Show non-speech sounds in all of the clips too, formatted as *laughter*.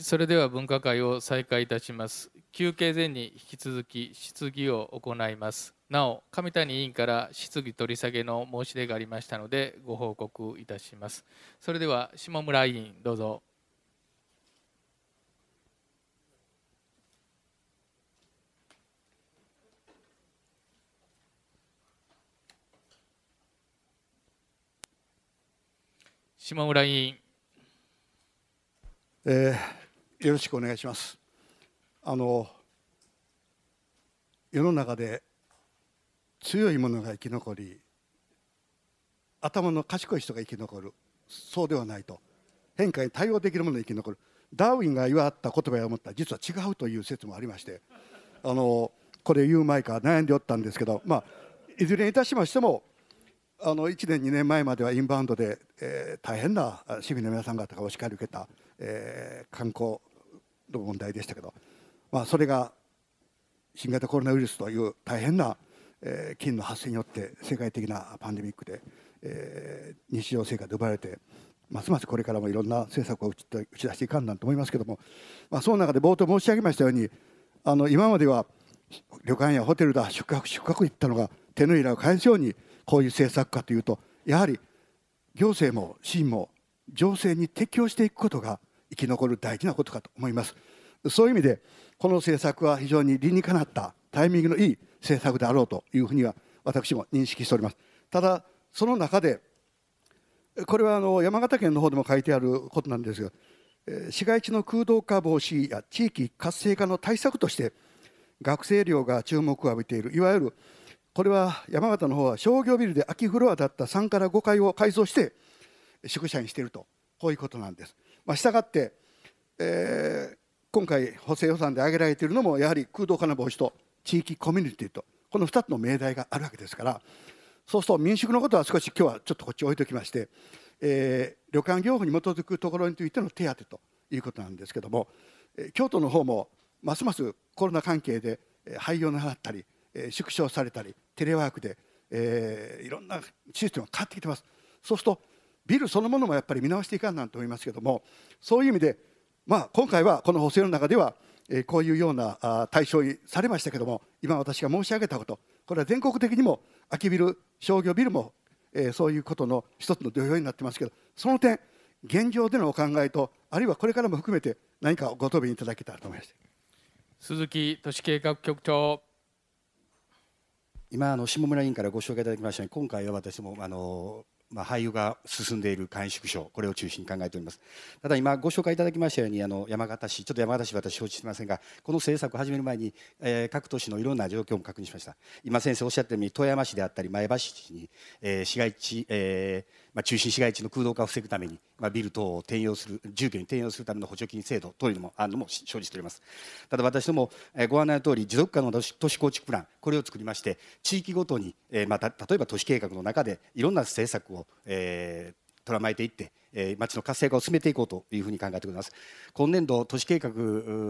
それでは分科会を再開いたします。休憩前に引き続き質疑を行います。なお、上谷委員から質疑取り下げの申し出がありましたので、ご報告いたします。それでは、下村委員、どうぞ。下村委員。えーよろしくお願いしますあの世の中で強いものが生き残り頭の賢い人が生き残るそうではないと変化に対応できるものが生き残るダーウィンが言わった言葉や思ったら実は違うという説もありましてあのこれ言う前から悩んでおったんですけど、まあ、いずれにいたしましてもあの1年2年前まではインバウンドで、えー、大変な市民の皆さん方がお叱り受けた、えー、観光の問題でしたけど、まあ、それが新型コロナウイルスという大変な、えー、菌の発生によって世界的なパンデミックで、えー、日常生活で奪われてますますこれからもいろんな政策を打ち打ち出していかんなんと思いますけども、まあ、その中で冒頭申し上げましたようにあの今までは旅館やホテルだ宿泊宿泊行ったのが手のひらを返すようにこういう政策かというとやはり行政も市も情勢に適応していくことが生き残る大事なことかと思いますそういう意味でこの政策は非常に理にかなったタイミングのいい政策であろうというふうには私も認識しておりますただその中でこれはあの山形県の方でも書いてあることなんですが市街地の空洞化防止や地域活性化の対策として学生寮が注目を浴びているいわゆるこれは山形の方は商業ビルで空きフロアだった3から5階を改装して宿舎にしているとこういうことなんですまあ、したがって、えー、今回補正予算で挙げられているのもやはり空洞化の防止と地域コミュニティとこの2つの命題があるわけですからそうすると民宿のことは少し今日はちょっとこっち置いときまして、えー、旅館業法に基づくところについての手当ということなんですけども、えー、京都の方もますますコロナ関係で廃業な払ったり、えー、縮小されたりテレワークで、えー、いろんなシステムが変わってきてます。そうするとビルそのものもやっぱり見直していかんなんて思いますけどもそういう意味で、まあ、今回はこの補正の中では、えこういうような対象にされましたけども今私が申し上げたことこれは全国的にも空きビル商業ビルも、えそういうことの一つの土俵になってますけどその点現状でのお考えとあるいはこれからも含めて何かご答弁いただけたらと思います鈴木都市計画局長今あの下村委員からご紹介いただきましたように今回は私もあのまあ、廃油が進んでいる簡易縮小これを中心に考えておりますただ今ご紹介いただきましたようにあの山形市ちょっと山形市私承知してませんがこの政策を始める前に、えー、各都市のいろんな状況も確認しました今先生おっしゃったように富山市であったり前橋市に、えー、市街地、えーまあ、中心市街地の空洞化を防ぐために、まあ、ビル等を転用する住居に転用するための補助金制度というのもあのも生じておりますただ私どもご案内の通り持続可能な都市構築プランこれを作りまして地域ごとに、えーまあ、た例えば都市計画の中でいろんな政策を、えー、まえていってえー、町の活性化を進めていこうというふうに考えております今年度都市計画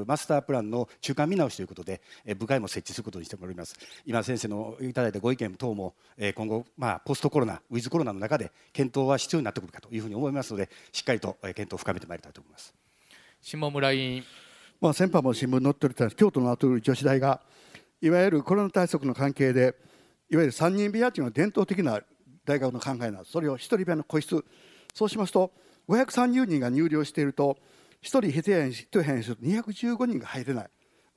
マスタープランの中間見直しということで、えー、部会も設置することにしております今先生のいただいたご意見等も、えー、今後、まあ、ポストコロナウィズコロナの中で検討は必要になってくるかというふうに思いますのでしっかりと検討を深めてまいりたいと思います下村委員まあ、先般も新聞に載っておりたんです京都のアトル女子大がいわゆるコロナ対策の関係でいわゆる三人部屋というのは伝統的な大学の考えなんですそれを一人部屋の個室そうしますと530人が入寮していると1人ヘテヤに1部屋にすると215人が入れない、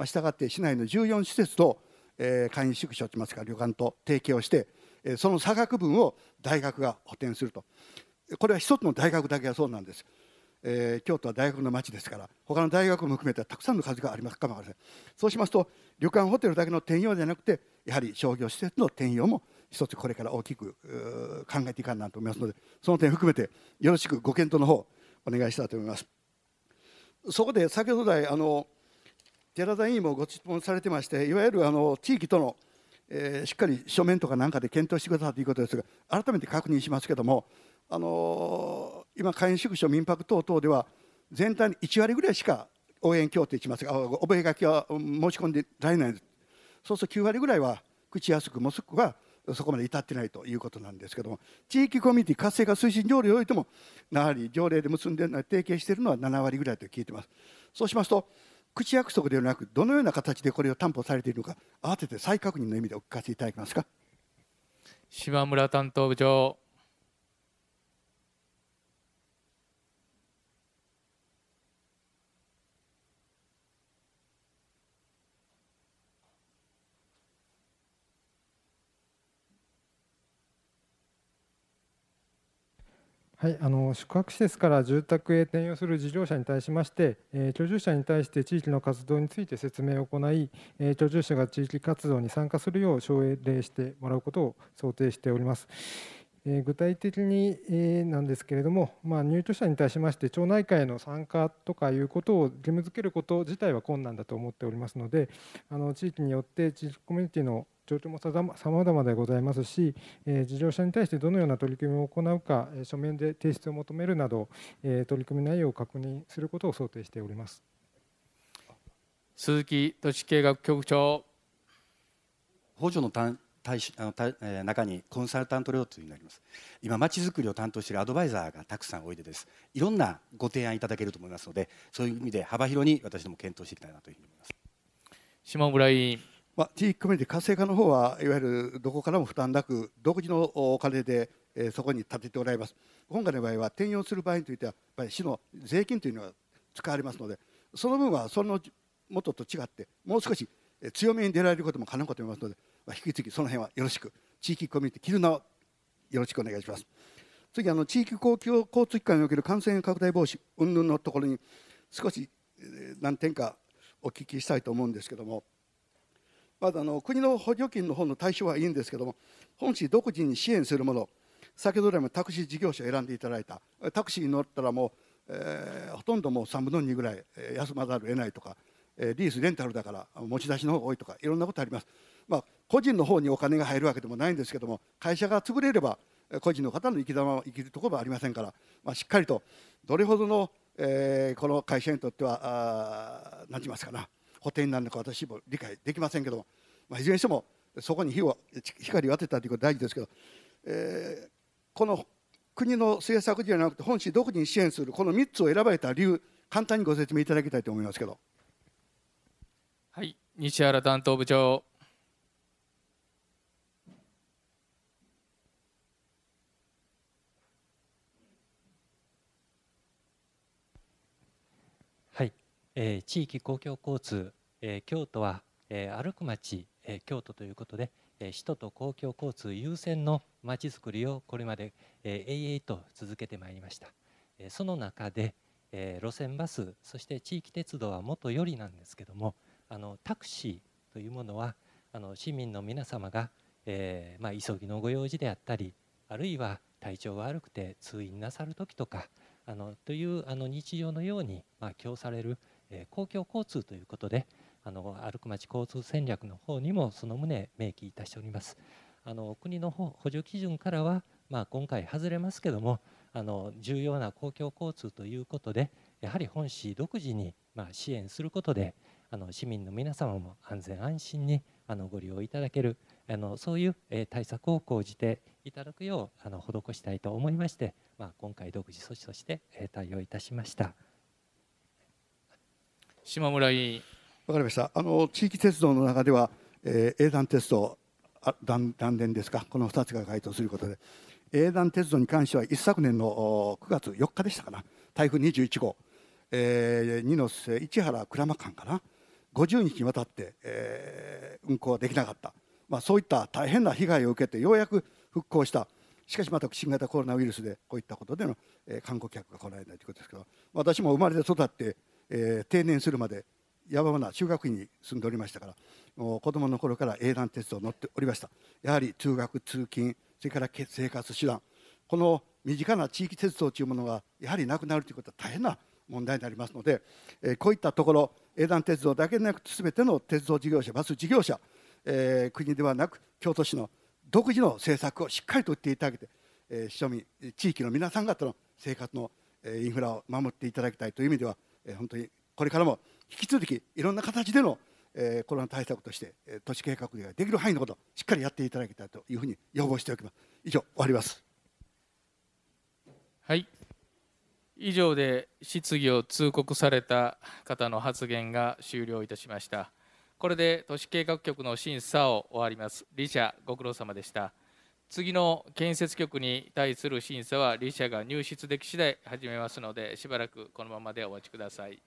したがって市内の14施設と、えー、会員宿舎といいますか旅館と提携をして、えー、その差額分を大学が補填するとこれは一つの大学だけはそうなんです。えー、京都は大学の町ですから他の大学も含めてたくさんの数がありますかもしりませんそうしますと旅館ホテルだけの転用じゃなくてやはり商業施設の転用も一つこれから大きく考えていかんなと思いますのでその点含めてよろしくご検討の方お願いしたいと思いますそこで先ほど来あの寺田委員もご質問されてましていわゆるあの地域との、えー、しっかり書面とかなんかで検討してくださいということですが改めて確認しますけどもあのー、今会員宿所民泊等々では全体の1割ぐらいしか応援協定しますが覚書は申し込んでられないそうすると9割ぐらいは口安くもしくはそこまで至ってないということなんですけども地域コミュニティ活性化推進条例においてもやはり条例で結んでいるのは提携しているのは7割ぐらいと聞いてますそうしますと口約束ではなくどのような形でこれを担保されているのか慌てて再確認の意味でお聞かせいただけますか島村担当部長はい、あの宿泊施設から住宅へ転用する事業者に対しまして、えー、居住者に対して地域の活動について説明を行い、えー、居住者が地域活動に参加するよう奨励してもらうことを想定しております。え具体的に、えなんですけれども、まあ、入居者に対しまして町内会の参加とかいうことを義務付けること自体は困難だと思っておりますのであの地域によって地域コミュニティの状況もさまざまでございますし、え事業者に対してどのような取り組みを行うか、書面で提出を求めるなど、え取り組み内容を確認することを想定しております鈴木都市計画局長補助の対しあのた、え中にコンサルタント料というになります今まちづくりを担当しているアドバイザーがたくさんおいでですいろんなご提案いただけると思いますのでそういう意味で幅広に私ども検討していきたいなというふうに思います島村委員まあ、地域コミュニティ活性化の方はいわゆるどこからも負担なく独自のお金で、えー、そこに立てておられます今回の場合は転用する場合についてはやっぱり市の税金というのは使われますのでその分はその元と違ってもう少し強めに出られることも可能かと思いますので引き続きその辺はよろしく地域コミュニティキをよろしくお願いします次あの地域公共交通機関における感染拡大防止云々のところに少し何点かお聞きしたいと思うんですけどもまずあの国の補助金の方の対象はいいんですけども本市独自に支援するもの先ほどもタクシー事業者を選んでいただいたタクシーに乗ったらもう、えー、ほとんどもう3分の2ぐらい休まざるを得ないとか、えー、リースレンタルだから持ち出しの方が多いとかいろんなことありますまあ、個人の方にお金が入るわけでもないんですけども会社が潰れれば個人の方の生き様は生きるところはありませんから、まあ、しっかりとどれほどの、えー、この会社にとっては何て言いますかな補填なのか私も理解できませんけども、まあ、いずれにしてもそこに火を光を当てたということは大事ですけど、えー、この国の政策じゃなくて本市独自に支援するこの3つを選ばれた理由簡単にご説明いただきたいと思いますけど。はい西原担当部長えー、地域公共交通、えー、京都は、えー、歩く街、えー、京都ということで、えー、首都と公共交通優先のまちづくりをこれまで、えー、永遠と続けてまいりました、えー、その中で、えー、路線バスそして地域鉄道はもとよりなんですけどもあのタクシーというものはあの市民の皆様が、えーまあ、急ぎのご用事であったりあるいは体調が悪くて通院なさる時とかあのというあの日常のように、まあ、供されるえ公共交通ということであの歩く町交通戦略の方にもその旨明記いたしております。あの国の方補助基準からは、まあ、今回外れますけどもあの重要な公共交通ということでやはり本市独自に、ま支援することであの市民の皆様も安全安心にあのご利用いただけるあのそういう、え対策を講じていただくようあの施したいと思いまして、まあ、今回独自措置として、え対応いたしました。島村委員わかりましたあの地域鉄道の中では、えー、英断鉄道断断念ですかこの2つが該当することで英断鉄道に関しては一昨年の9月4日でしたかな台風21号、えー、二の瀬市原鞍馬間かな50日にわたって、えー、運行はできなかった、まあ、そういった大変な被害を受けてようやく復興したしかしまた新型コロナウイルスでこういったことでの、えー、観光客が来られないということですけど私も生まれて育ってえー、定年するまで山な中学院に住んでおりましたから子供の頃から営団鉄道に乗っておりましたやはり通学通勤それから生活手段この身近な地域鉄道というものがやはりなくなるということは大変な問題になりますので、えー、こういったところ営団鉄道だけでなくすべての鉄道事業者バス事業者、えー、国ではなく京都市の独自の政策をしっかりと言っていただけて、えー、庶民地域の皆さん方の生活のインフラを守っていただきたいという意味ではえ本当にこれからも引き続きいろんな形でのえコロナ対策としてえ都市計画ができる範囲のことをしっかりやっていただきたいというふうに要望しておきます。以上終わります。はい。以上で質疑を通告された方の発言が終了いたしました。これで都市計画局の審査を終わります。理事ご苦労様でした。次の建設局に対する審査は、利者が入室でき次第始めますので、しばらくこのままでお待ちください。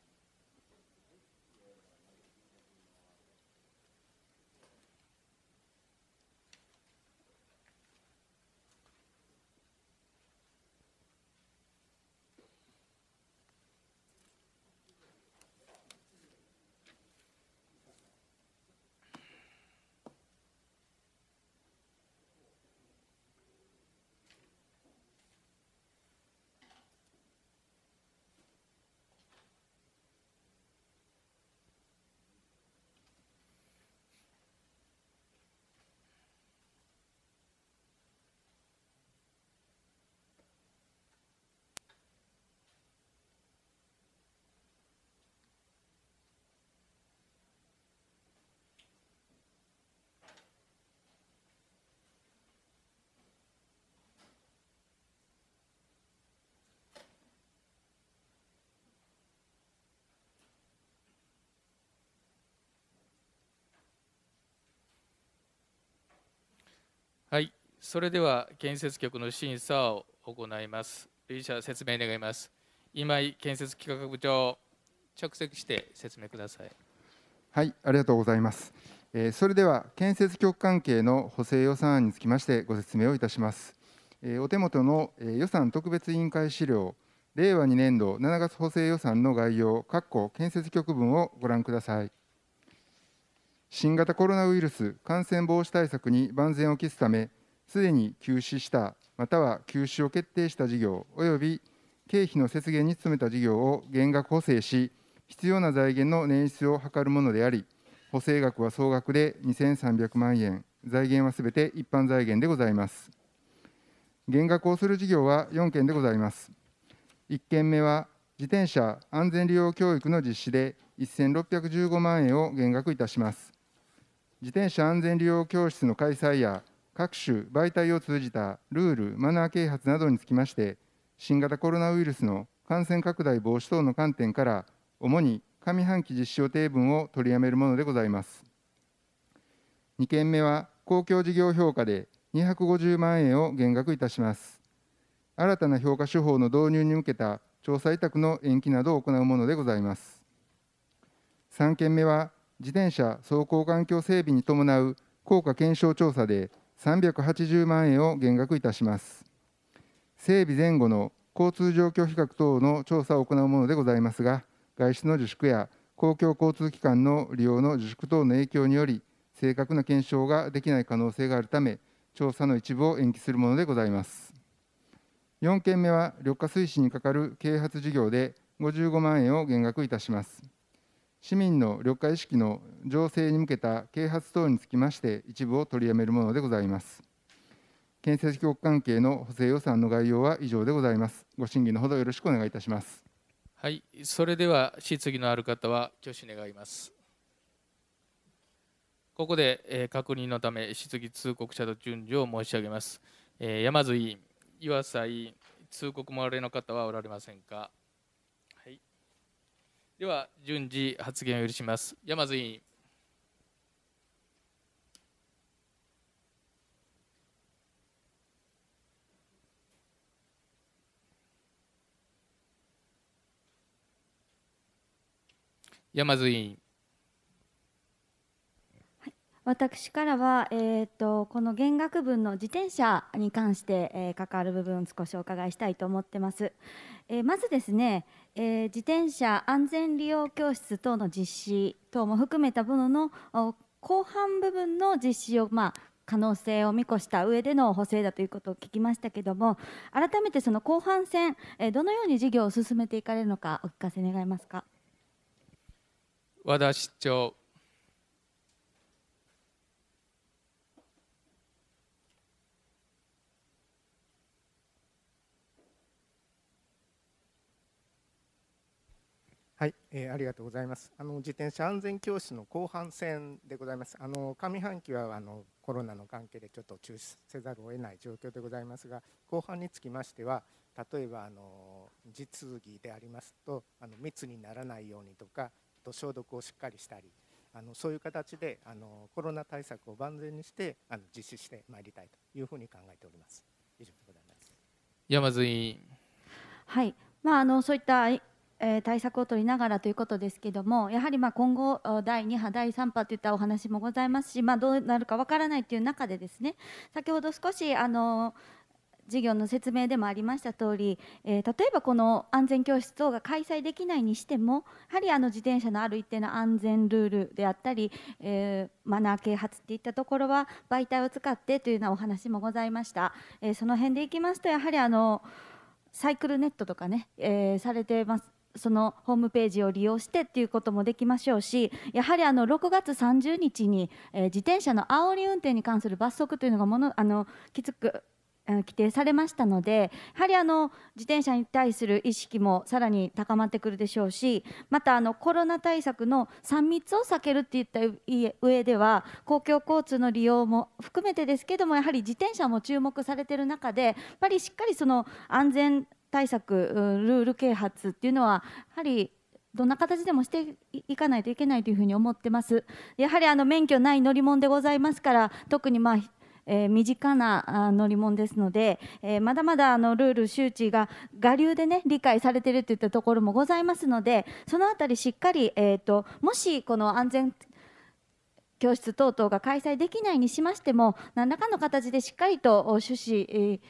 はい、それでは建設局の審査を行います。類者説明願います。今井建設企画部長、直接して説明ください。はい、ありがとうございます。えー、それでは建設局関係の補正予算案につきましてご説明をいたします。えー、お手元のえ予算特別委員会資料、令和2年度7月補正予算の概要、各項建設局分をご覧ください。新型コロナウイルス感染防止対策に万全を期すため、すでに休止した、または休止を決定した事業及び経費の節減に努めた事業を減額補正し、必要な財源の捻出を図るものであり、補正額は総額で2300万円、財源はすべて一般財源でございます。減額をする事業は4件でございます。1件目は、自転車安全利用教育の実施で1615万円を減額いたします。自転車安全利用教室の開催や各種媒体を通じたルール・マナー啓発などにつきまして、新型コロナウイルスの感染拡大防止等の観点から、主に上半期実施予定分を取りやめるものでございます。2件目は、公共事業評価で250万円を減額いたします。新たな評価手法の導入に向けた調査委託の延期などを行うものでございます。3件目は、自転車走行環境整備に伴う効果検証調査で380万円を減額いたします。整備前後の交通状況比較等の調査を行うものでございますが、外出の自粛や公共交通機関の利用の自粛等の影響により、正確な検証ができない可能性があるため、調査の一部を延期するものでございます。4件目は、緑化推進に係る啓発事業で55万円を減額いたします。市民の緑化意識の醸成に向けた啓発等につきまして、一部を取りやめるものでございます。建設局関係の補正予算の概要は以上でございます。ご審議のほどよろしくお願いいたします。はい、それでは質疑のある方は挙手願います。ここで、えー、確認のため質疑通告者と順序を申し上げます。えー、山津委員、岩佐委員、通告漏れの方はおられませんか。では順次発言を許します山津委員山津委員私からは、えーと、この減額分の自転車に関して、えー、関わる部分を少しお伺いしたいと思ってます。えー、まずですね、えー、自転車安全利用教室等の実施等も含めたものの後半部分の実施を、まあ、可能性を見越した上での補正だということを聞きましたけども改めてその後半戦、えー、どのように事業を進めていかれるのかお聞かせ願いますか和田市長はい、えー、ありがとうございます。あの自転車安全教室の後半戦でございます。あの上半期はあのコロナの関係でちょっと中止せざるを得ない状況でございますが、後半につきましては、例えばあの実技でありますと、あの密にならないようにとか、と消毒をしっかりしたり、あのそういう形であのコロナ対策を万全にしてあの実施してまいりたいというふうに考えております。以上でございます。山津委員。はい。まああのそういったえ対策を取りながらということですけども、やはりま今後、第2波、第3波といったお話もございますし、まあ、どうなるかわからないという中で、ですね先ほど少しあの事業の説明でもありました通り、えー、例えばこの安全教室等が開催できないにしてもやはりあの自転車のある一定の安全ルールであったり、えー、マナー啓発っていったところは媒体を使ってというようなお話もございました、えー、その辺でいきますとやはりあのサイクルネットとかね、えされてますそのホームページを利用してっていうこともできましょうしやはりあの6月30日に、えー、自転車の煽り運転に関する罰則というのがものあのきつく規定されましたのでやはりあの自転車に対する意識もさらに高まってくるでしょうしまたあのコロナ対策の3密を避けるといった上では公共交通の利用も含めてですけどもやはり自転車も注目されている中でやっぱりしっかりその安全対策ルール啓発っていうのはやはりどんな形でもしていかないといけないというふうに思ってます。やはりあの免許ない乗り物でございますから特にまあえー、身近な乗り物ですので、えー、まだまだあのルール周知が我流でね理解されてるといったところもございますのでそのあたりしっかり、えーと、ともしこの安全教室等々が開催できないにしましても何らかの形でしっかりと趣旨、えー、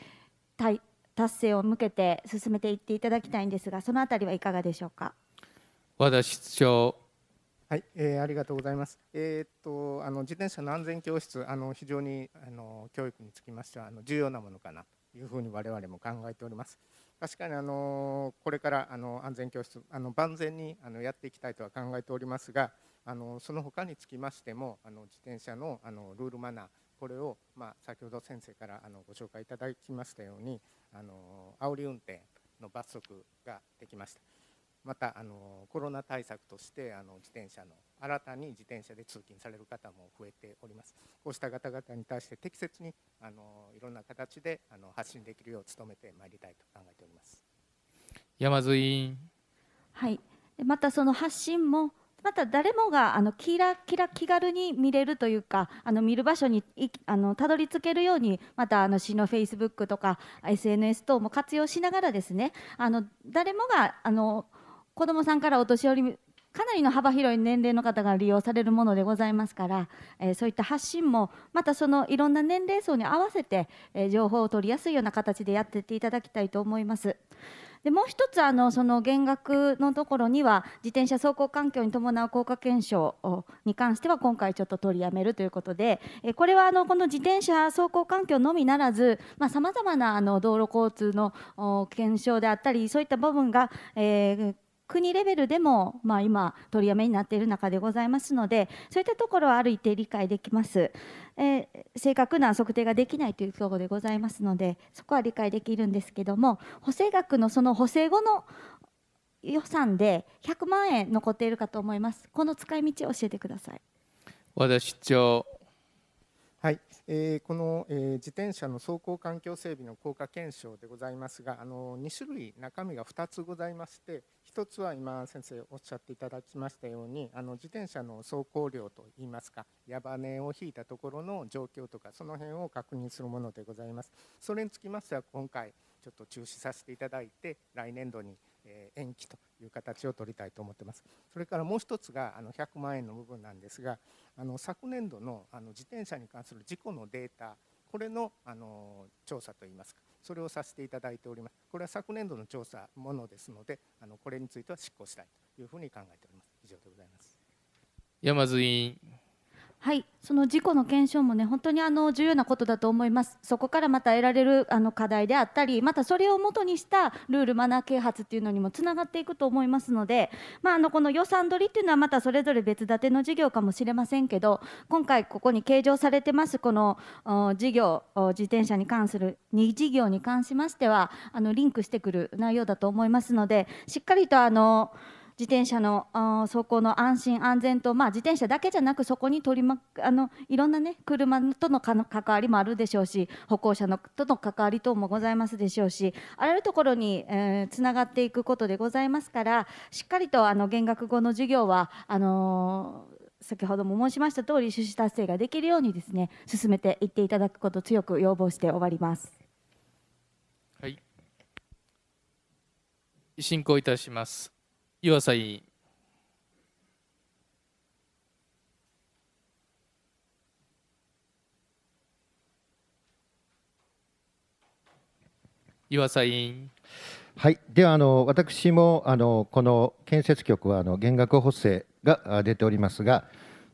対達成を向けて進めていっていただきたいんですが、そのあたりはいかがでしょうか。和田室長。はい、えー、ありがとうございます。えー、っとあの自転車の安全教室あの非常にあの教育につきましてはあの重要なものかなというふうに我々も考えております。確かにあのこれからあの安全教室あの万全にあのやっていきたいとは考えておりますが、あのその他につきましてもあの自転車のあのルールマナーこれを、まあ、先ほど先生からあのご紹介いただきましたようにあの煽り運転の罰則ができましたまたあのコロナ対策としてあの自転車の新たに自転車で通勤される方も増えておりますこうした方々に対して適切にあのいろんな形であの発信できるよう努めてまいりたいと考えております山津委員はいまたその発信もまた誰もがあのキラキラ気軽に見れるというかあの見る場所にあのたどり着けるようにまたあの市のフェイスブックとか SNS 等も活用しながらですねあの誰もがあの子どもさんからお年寄りかなりの幅広い年齢の方が利用されるものでございますから、えー、そういった発信もまたそのいろんな年齢層に合わせて、えー、情報を取りやすいような形でやっていっていただきたいと思います。でもう一つあのその減額のところには自転車走行環境に伴う効果検証に関しては今回ちょっと取りやめるということでこれはあのこの自転車走行環境のみならずさまざ、まなあの道路交通の検証であったりそういった部分が、えー国レベルでも、まあ、今取りやめになっている中でございますのでそういったところはある一定理解できます、えー、正確な測定ができないというところでございますのでそこは理解できるんですけども補正額のその補正後の予算で100万円残っているかと思いますこの使い道を教えてください。私えー、この、えー、自転車の走行環境整備の効果検証でございますがあの2種類中身が2つございまして1つは今先生おっしゃっていただきましたようにあの自転車の走行量といいますか矢羽根を引いたところの状況とかその辺を確認するものでございます。それにつきましては今回ちょっと中止させていただいて来年度にえ延期という形を取りたいと思ってます。それからもう一つがあの100万円の部分なんですが、あの昨年度のあの自転車に関する事故のデータ、これのあの調査といいますか、それをさせていただいております。これは昨年度の調査ものですので、あのこれについては執行したいというふうに考えております。以上でございます。山津委員。はい、その事故の検証もね、本当にあの重要なことだと思います。そこからまた得られるあの課題であったり、またそれをもとにしたルールマナー啓発っていうのにもつながっていくと思いますので、まあ、あのこの予算取りっていうのはまたそれぞれ別立ての事業かもしれませんけど、今回ここに計上されてますこの事業、自転車に関する2事業に関しましては、あのリンクしてくる内容だと思いますので、しっかりとあの。自転車の走行の安心安全と、まあ、自転車だけじゃなくそこに取り、ま、あのいろんな、ね、車との関わりもあるでしょうし歩行者のとの関わり等もございますでしょうしあらゆるところに、えー、つながっていくことでございますからしっかりとあの減額後の授業はあのー先ほども申しました通り趣旨達成ができるようにですね進めていっていただくこと強く要望して終わります。はい、進行いたします。湯浅委員岩佐委員。はい、ではあの私もあのこの建設局はあの減額補正が出ておりますが、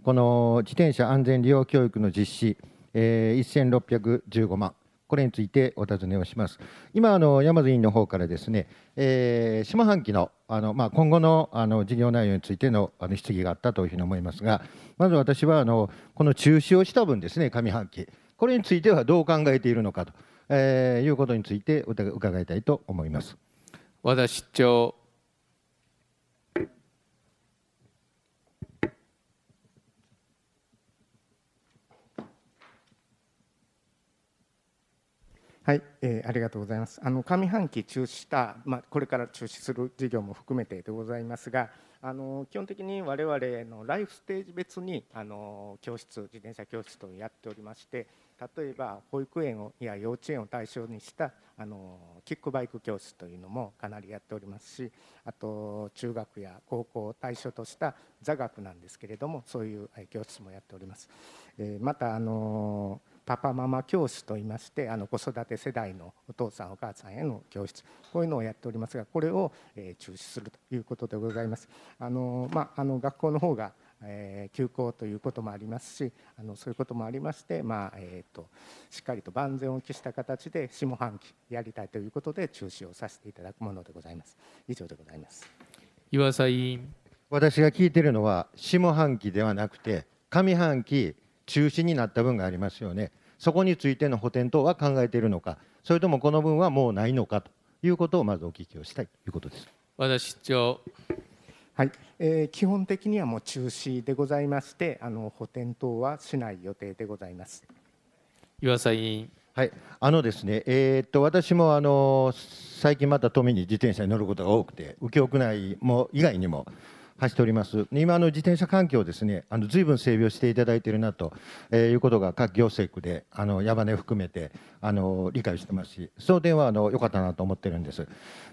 この自転車安全利用教育の実施、えー、1615万。これについてお尋ねをします。今、あの山津委員の方からですね、えー、下半期のあの、まあ、今後のあの事業内容についてのあの質疑があったというふうに思いますが、まず私はあのこの中止をした分ですね、上半期、これについてはどう考えているのかと、えー、いうことについて伺いたいと思います。和田市長はい、えー、ありがとうございます。あの上半期中止した、まあ、これから中止する事業も含めてでございますが、あの基本的に我々のライフステージ別にあの教室、自転車教室とやっておりまして、例えば保育園をや幼稚園を対象にしたあのキックバイク教室というのもかなりやっておりますし、あと中学や高校を対象とした座学なんですけれども、そういう教室もやっております。えー、またあのパパママ教室といいましてあの子育て世代のお父さんお母さんへの教室こういうのをやっておりますがこれを、え中止するということでございます。あのまあ、あの学校の方がえ休校ということもありますしあのそういうこともありまして、まあえーと、としっかりと万全を期した形で下半期やりたいということで中止をさせていただくものでございます以上でございます岩佐委員私が聞いているのは下半期ではなくて上半期中止になった分がありますよね、そこについての補填等は考えているのか、それともこの分はもうないのかということをまずお聞きをしたいということです。和田市長はい、えー、基本的にはもう中止でございまして、あの補填等はしない予定でございます。岩佐委員。はい、あのですね、えー、っと私もあの最近また都民に自転車に乗ることが多くて、右京区内も以外にも走っております。今の自転車環境ですね、あのぶん整備をしていただいているなと、えー、いうことが各行政区であの山根含めてあの理解してますし、その点はあの良かったなと思ってるんです。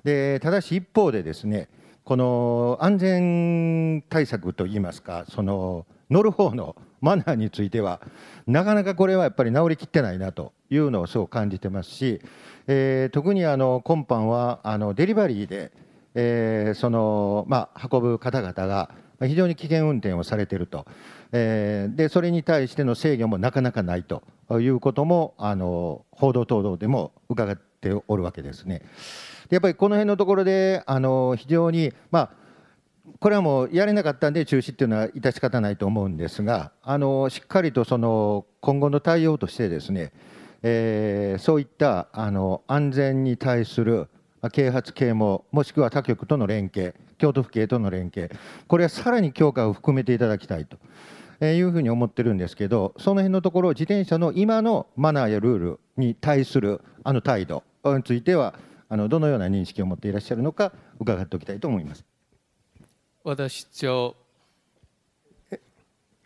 で、ただし一方でですね、この安全対策といいますか、その乗る方のマナーについては、なかなかこれはやっぱり治りきってないなというのをそう感じてますし、えー、特にあの今般はあのデリバリーで。えー、そのまあ、運ぶ方々が非常に危険運転をされていると、えー、でそれに対しての制御もなかなかないということもあの報道等々でも伺っておるわけですね。でやっぱりこの辺のところであの非常に、まあ、これはもうやれなかったんで中止っていうのは致し方ないと思うんですがあのしっかりとその今後の対応としてですね、えー、そういったあの安全に対する啓発啓蒙もしくは他局との連携京都府警との連携これはさらに強化を含めていただきたいと。いうふうに思ってるんですけどその辺のところ自転車の今のマナーやルールに対するあの態度についてはあのどのような認識を持っていらっしゃるのか伺っておきたいと思います。長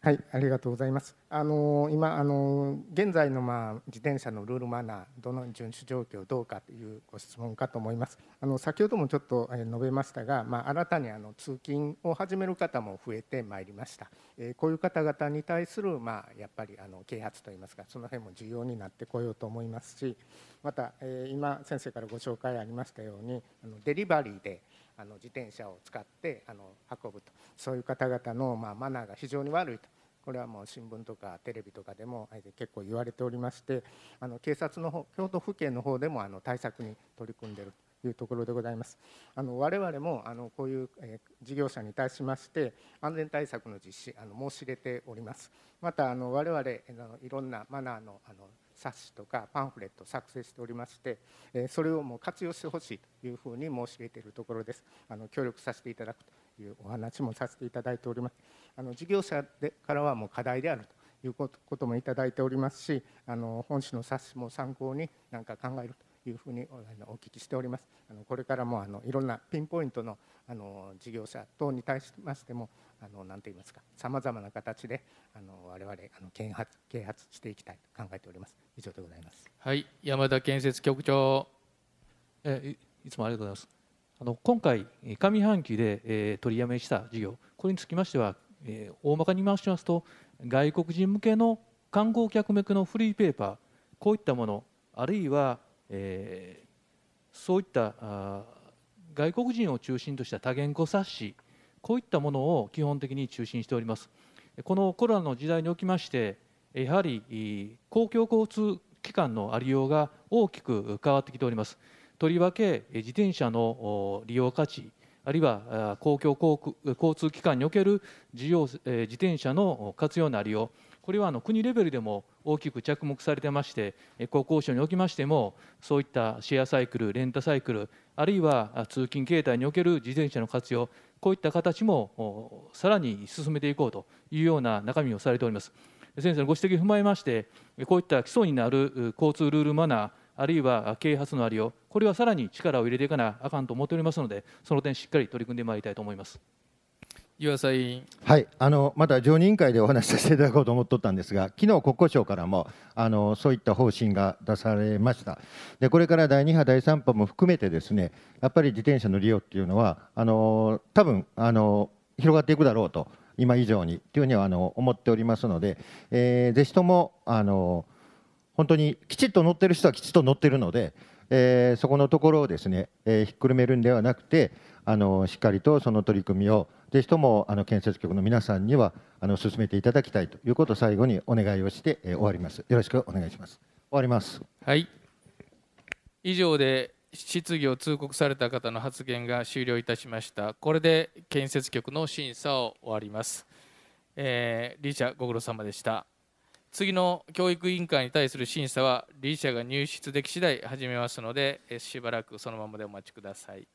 はい、ありがとうございます。あの今あの現在のまあ自転車のルールマナーどの遵守状況どうかというご質問かと思います。あの先ほどもちょっと述べましたが、まあ、新たにあの通勤を始める方も増えてまいりました。えー、こういう方々に対するまあやっぱりあの啓発といいますかその辺も重要になってこようと思いますし、また、えー、今先生からご紹介ありましたようにあのデリバリーであの自転車を使ってあの運ぶとそういう方々のまあマナーが非常に悪いと。これはもう新聞とかテレビとかでも結構言われておりましてあの警察の方京都府警の方でもあの対策に取り組んでいるというところでございます。あの我々もあのこういう、え事業者に対しまして安全対策の実施あの申し入れております。またあの我々あのいろんなマナーのあの冊子とかパンフレット作成しておりまして、えそれをもう活用してほしいというふうに申し入れているところです。あの協力させていただくとというお話もさせていただいております。あの事業者でからはもう課題であるということもいただいておりますし、あの本市の冊子も参考に何か考えるというふうにお聞きしております。あのこれからもあのいろんなピンポイントのあの事業者等に対しましても、あの何と言いますか、さまざまな形であの我々あの啓発啓発していきたいと考えております。以上でございます。はい、山田建設局長。えいつもありがとうございます。あの今回、上半期で、えー、取りやめした事業、これにつきましては、えー、大まかに回しますと、外国人向けの観光客向けのフリーペーパー、こういったもの、あるいは、えー、そういったあ外国人を中心とした多言語冊子、こういったものを基本的に中心しております。このコロナの時代におきまして、やはり公共交通機関のありようが大きく変わってきております。とりわけ自転車の利用価値あるいは公共交通機関における自由自転車の活用なりをこれはあの国レベルでも大きく着目されてまして国交省におきましてもそういったシェアサイクルレンタサイクルあるいは通勤形態における自転車の活用こういった形もさらに進めていこうというような中身をされております。先生のご指摘を踏まえまして、こういった基礎になる交通ルールマナー、あるいは啓発のありよう、これはさらに力を入れていかなあかんと思っておりますので、その点、しっかり取り組んでまいりたいと思います。岩佐委員はいあのまた常任委員会でお話しさせていただこうと思っとったんですが、昨日国交省からもあのそういった方針が出されました、でこれから第2波、第3波も含めて、ですねやっぱり自転車の利用っていうのは、あの多分あの広がっていくだろうと、今以上にというふうにはあの思っておりますので、えー、ぜひともあの本当にきちっと乗ってる人はきちっと乗ってるので、えー、そこのところをですね、えー、ひっくるめるんではなくてあのしっかりとその取り組みをぜひともあの建設局の皆さんにはあの進めていただきたいということを最後にお願いをして、えー、終わりますよろしくお願いします終わりますはい以上で質疑を通告された方の発言が終了いたしましたこれで建設局の審査を終わります、えー、理事ご苦労様でした次の教育委員会に対する審査は理事者が入室でき次第始めますのでしばらくそのままでお待ちください。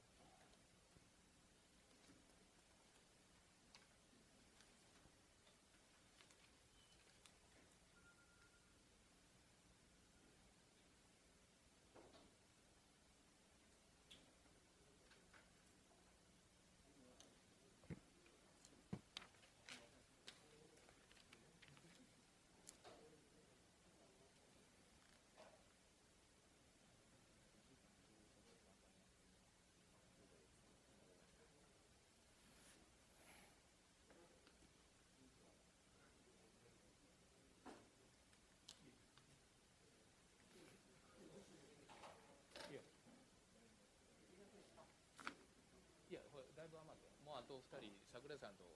桜井さんと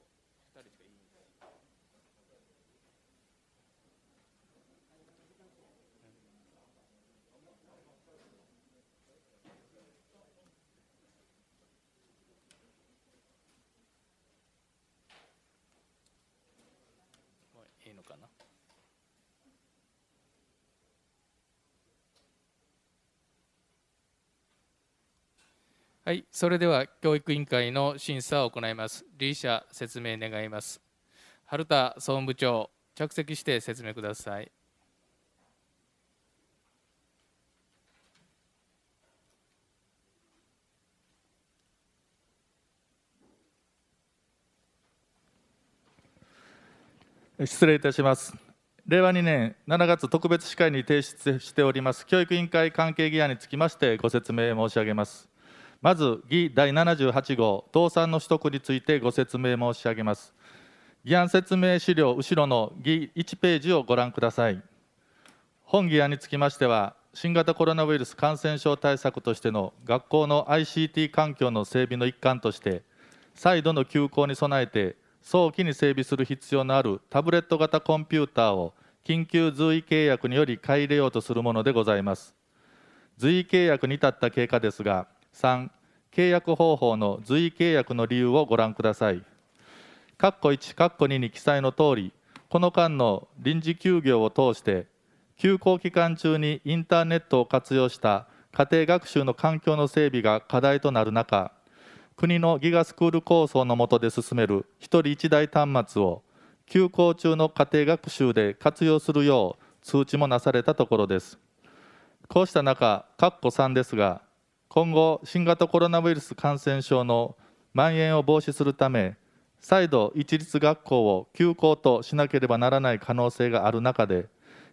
はい、それでは教育委員会の審査を行います。理事者説明願います。春田総務部長、着席して説明ください。失礼いたします。令和2年7月特別司会に提出しております教育委員会関係議案につきましてご説明申し上げます。まず議第78号倒産の取得についてご説明申し上げます議案説明資料後ろの議1ページをご覧ください本議案につきましては新型コロナウイルス感染症対策としての学校の ICT 環境の整備の一環として再度の休校に備えて早期に整備する必要のあるタブレット型コンピューターを緊急随意契約により買い入れようとするものでございます随意契約に至った経過ですが3契約方法の随意契約の理由をご覧ください。括弧1、括弧2に記載のとおり、この間の臨時休業を通して、休校期間中にインターネットを活用した家庭学習の環境の整備が課題となる中、国のギガスクール構想の下で進める1人1台端末を休校中の家庭学習で活用するよう通知もなされたところです。こうした中、括弧3ですが、今後、新型コロナウイルス感染症の蔓延を防止するため、再度、一律学校を休校としなければならない可能性がある中で、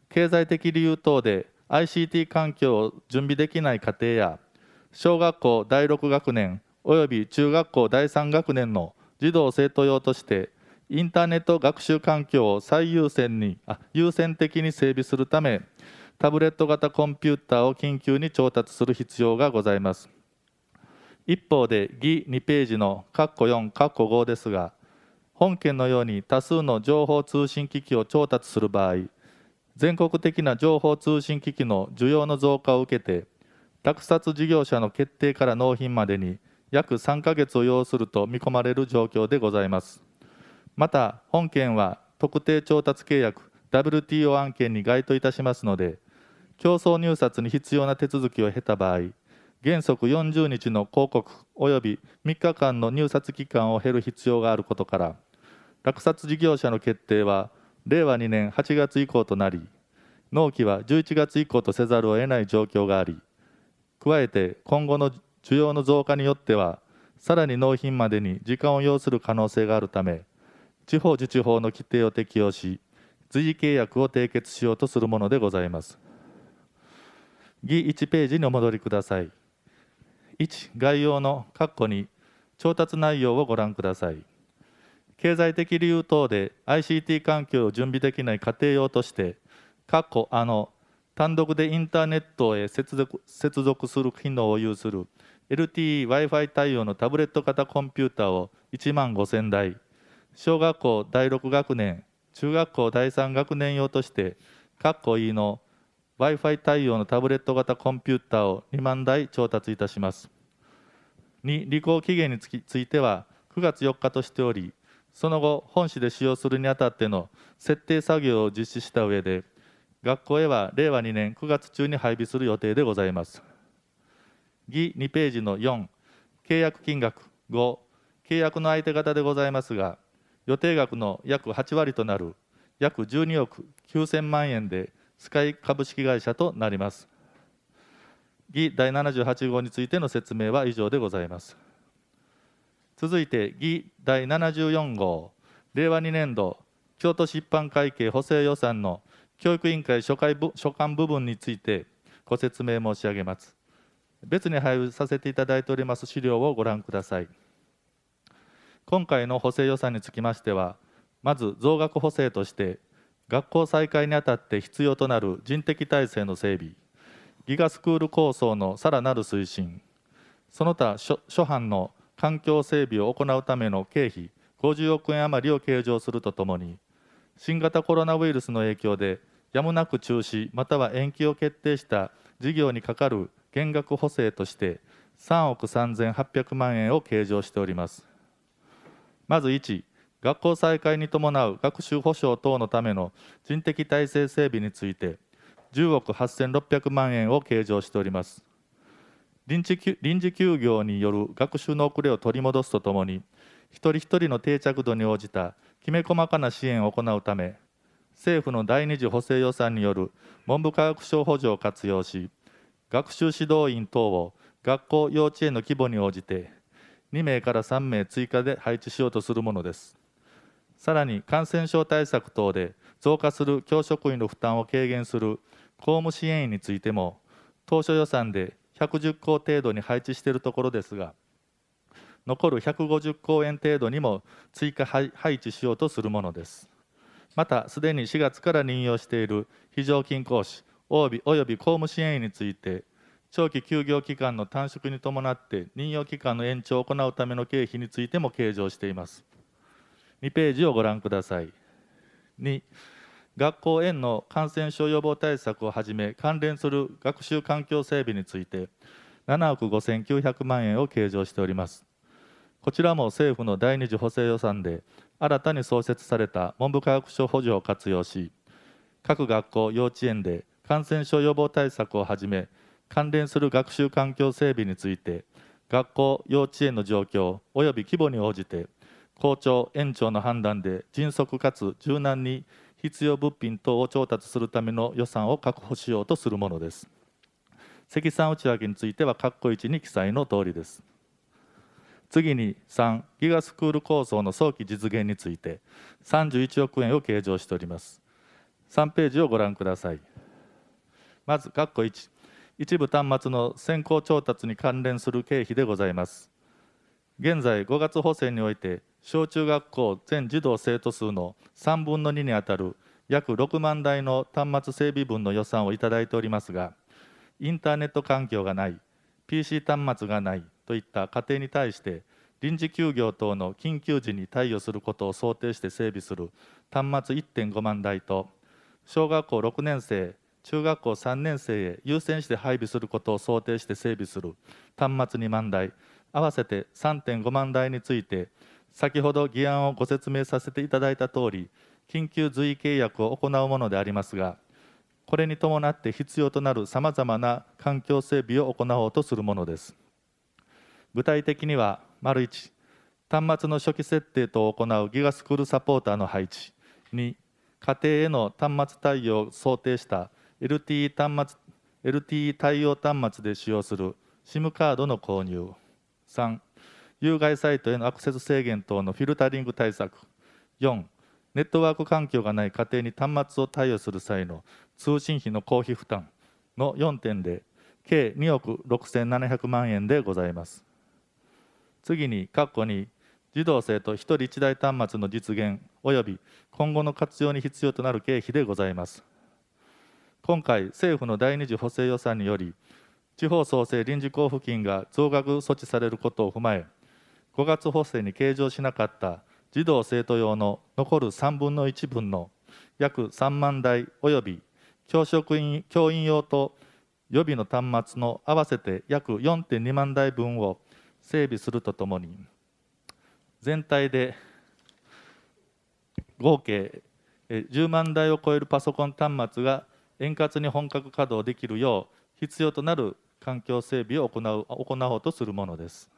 経済的理由等で ICT 環境を準備できない家庭や、小学校第6学年及び中学校第3学年の児童生徒用として、インターネット学習環境を最優先にあ優先的に整備するため、タブレット型コンピューターを緊急に調達する必要がございます一方で議2ページの括弧4括弧5ですが本件のように多数の情報通信機器を調達する場合全国的な情報通信機器の需要の増加を受けて落札事業者の決定から納品までに約3ヶ月を要すると見込まれる状況でございますまた本件は特定調達契約 WTO 案件に該当いたしますので競争入札に必要な手続きを経た場合原則40日の広告及び3日間の入札期間を経る必要があることから落札事業者の決定は令和2年8月以降となり納期は11月以降とせざるを得ない状況があり加えて今後の需要の増加によってはさらに納品までに時間を要する可能性があるため地方自治法の規定を適用し随意契約を締結しようとするものでございます。議1ページにお戻りください1概要の括弧に調達内容をご覧ください経済的理由等で ICT 環境を準備できない家庭用として括弧あの単独でインターネットへ接続接続する機能を有する LTEWi-Fi 対応のタブレット型コンピューターを1万5000台小学校第6学年中学校第3学年用として括弧 E の Wi-Fi 対応のタブレット型コンピューターを2万台調達いたします。2、履行期限につきついては9月4日としており、その後、本市で使用するにあたっての設定作業を実施した上で、学校へは令和2年9月中に配備する予定でございます。議2ページの4、契約金額5、契約の相手方でございますが、予定額の約8割となる約12億9000万円で、スカイ株式会社となります議第78号についての説明は以上でございます続いて議第74号令和2年度京都市一般会計補正予算の教育委員会所会部所管部分についてご説明申し上げます別に配布させていただいております資料をご覧ください今回の補正予算につきましてはまず増額補正として学校再開にあたって必要となる人的体制の整備ギガスクール構想のさらなる推進その他諸般の環境整備を行うための経費50億円余りを計上するとともに新型コロナウイルスの影響でやむなく中止または延期を決定した事業にかかる減額補正として3億3800万円を計上しておりますまず1学校再開に伴う学習保障等のための人的体制整備について10億8600万円を計上しております臨時臨時休業による学習の遅れを取り戻すとともに一人一人の定着度に応じたきめ細かな支援を行うため政府の第2次補正予算による文部科学省補助を活用し学習指導員等を学校幼稚園の規模に応じて2名から3名追加で配置しようとするものですさらに感染症対策等で増加する教職員の負担を軽減する公務支援員についても当初予算で110校程度に配置しているところですが残る150校円程度にも追加配置しようとするものですまたすでに4月から任用している非常勤講師及び公務支援員について長期休業期間の短縮に伴って任用期間の延長を行うための経費についても計上しています2ページをご覧ください。2学校園の感染症予防対策をはじめ関連する学習環境整備について7億5900万円を計上しておりますこちらも政府の第2次補正予算で新たに創設された文部科学省補助を活用し各学校幼稚園で感染症予防対策をはじめ関連する学習環境整備について学校幼稚園の状況及び規模に応じて校長園長の判断で迅速かつ柔軟に必要物品等を調達するための予算を確保しようとするものです積算内訳については括弧1に記載の通りです次に3ギガスクール構想の早期実現について31億円を計上しております3ページをご覧くださいまず括弧1一部端末の先行調達に関連する経費でございます現在5月補正において小中学校全児童生徒数の3分の2にあたる約6万台の端末整備分の予算をいただいておりますがインターネット環境がない PC 端末がないといった家庭に対して臨時休業等の緊急時に対与することを想定して整備する端末1.5万台と小学校6年生中学校3年生へ優先して配備することを想定して整備する端末2万台合わせて3.5万台について先ほど議案をご説明させていただいたとおり緊急随意契約を行うものでありますがこれに伴って必要となるさまざまな環境整備を行おうとするものです具体的には丸1端末の初期設定等を行うギガスクールサポーターの配置2家庭への端末対応を想定した LTE, 端末 LTE 対応端末で使用する SIM カードの購入3有害サイトへのアクセス制限等のフィルタリング対策4ネットワーク環境がない家庭に端末を貸与する際の通信費の公費負担の4点で計2億6700万円でございます。次に、括弧に児童生徒1人1台端末の実現及び今後の活用に必要となる経費でございます。今回、政府の第2次補正予算により、地方創生臨時交付金が増額措置されることを踏まえ、5月補正に計上しなかった児童・生徒用の残る3分の1分の約3万台及び教職員教員用と予備の端末の合わせて約4.2万台分を整備するとともに、全体で合計10万台を超えるパソコン端末が円滑に本格稼働できるよう、必要となる環境整備を行う行おうとするものです。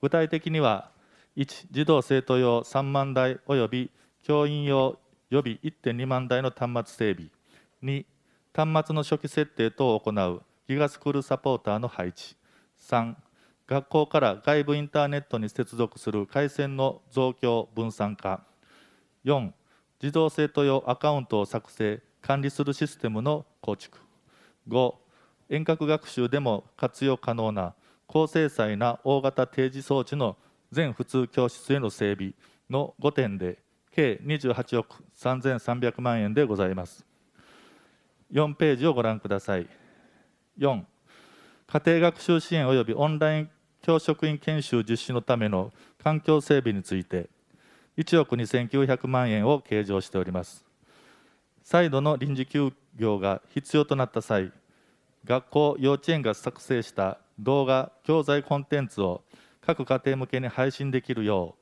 具体的には、1、児童生徒用3万台及び教員用予備1.2万台の端末整備、2、端末の初期設定等を行うギガスクールサポーターの配置、3、学校から外部インターネットに接続する回線の増強・分散化、4、児童生徒用アカウントを作成・管理するシステムの構築、5、遠隔学習でも活用可能な高精細な大型定時装置の全普通教室への整備の5点で計28億3300万円でございます4ページをご覧ください4家庭学習支援及びオンライン教職員研修実施のための環境整備について1億2900万円を計上しております再度の臨時休業が必要となった際学校・幼稚園が作成した動画・教材コンテンツを各家庭向けに配信できるよ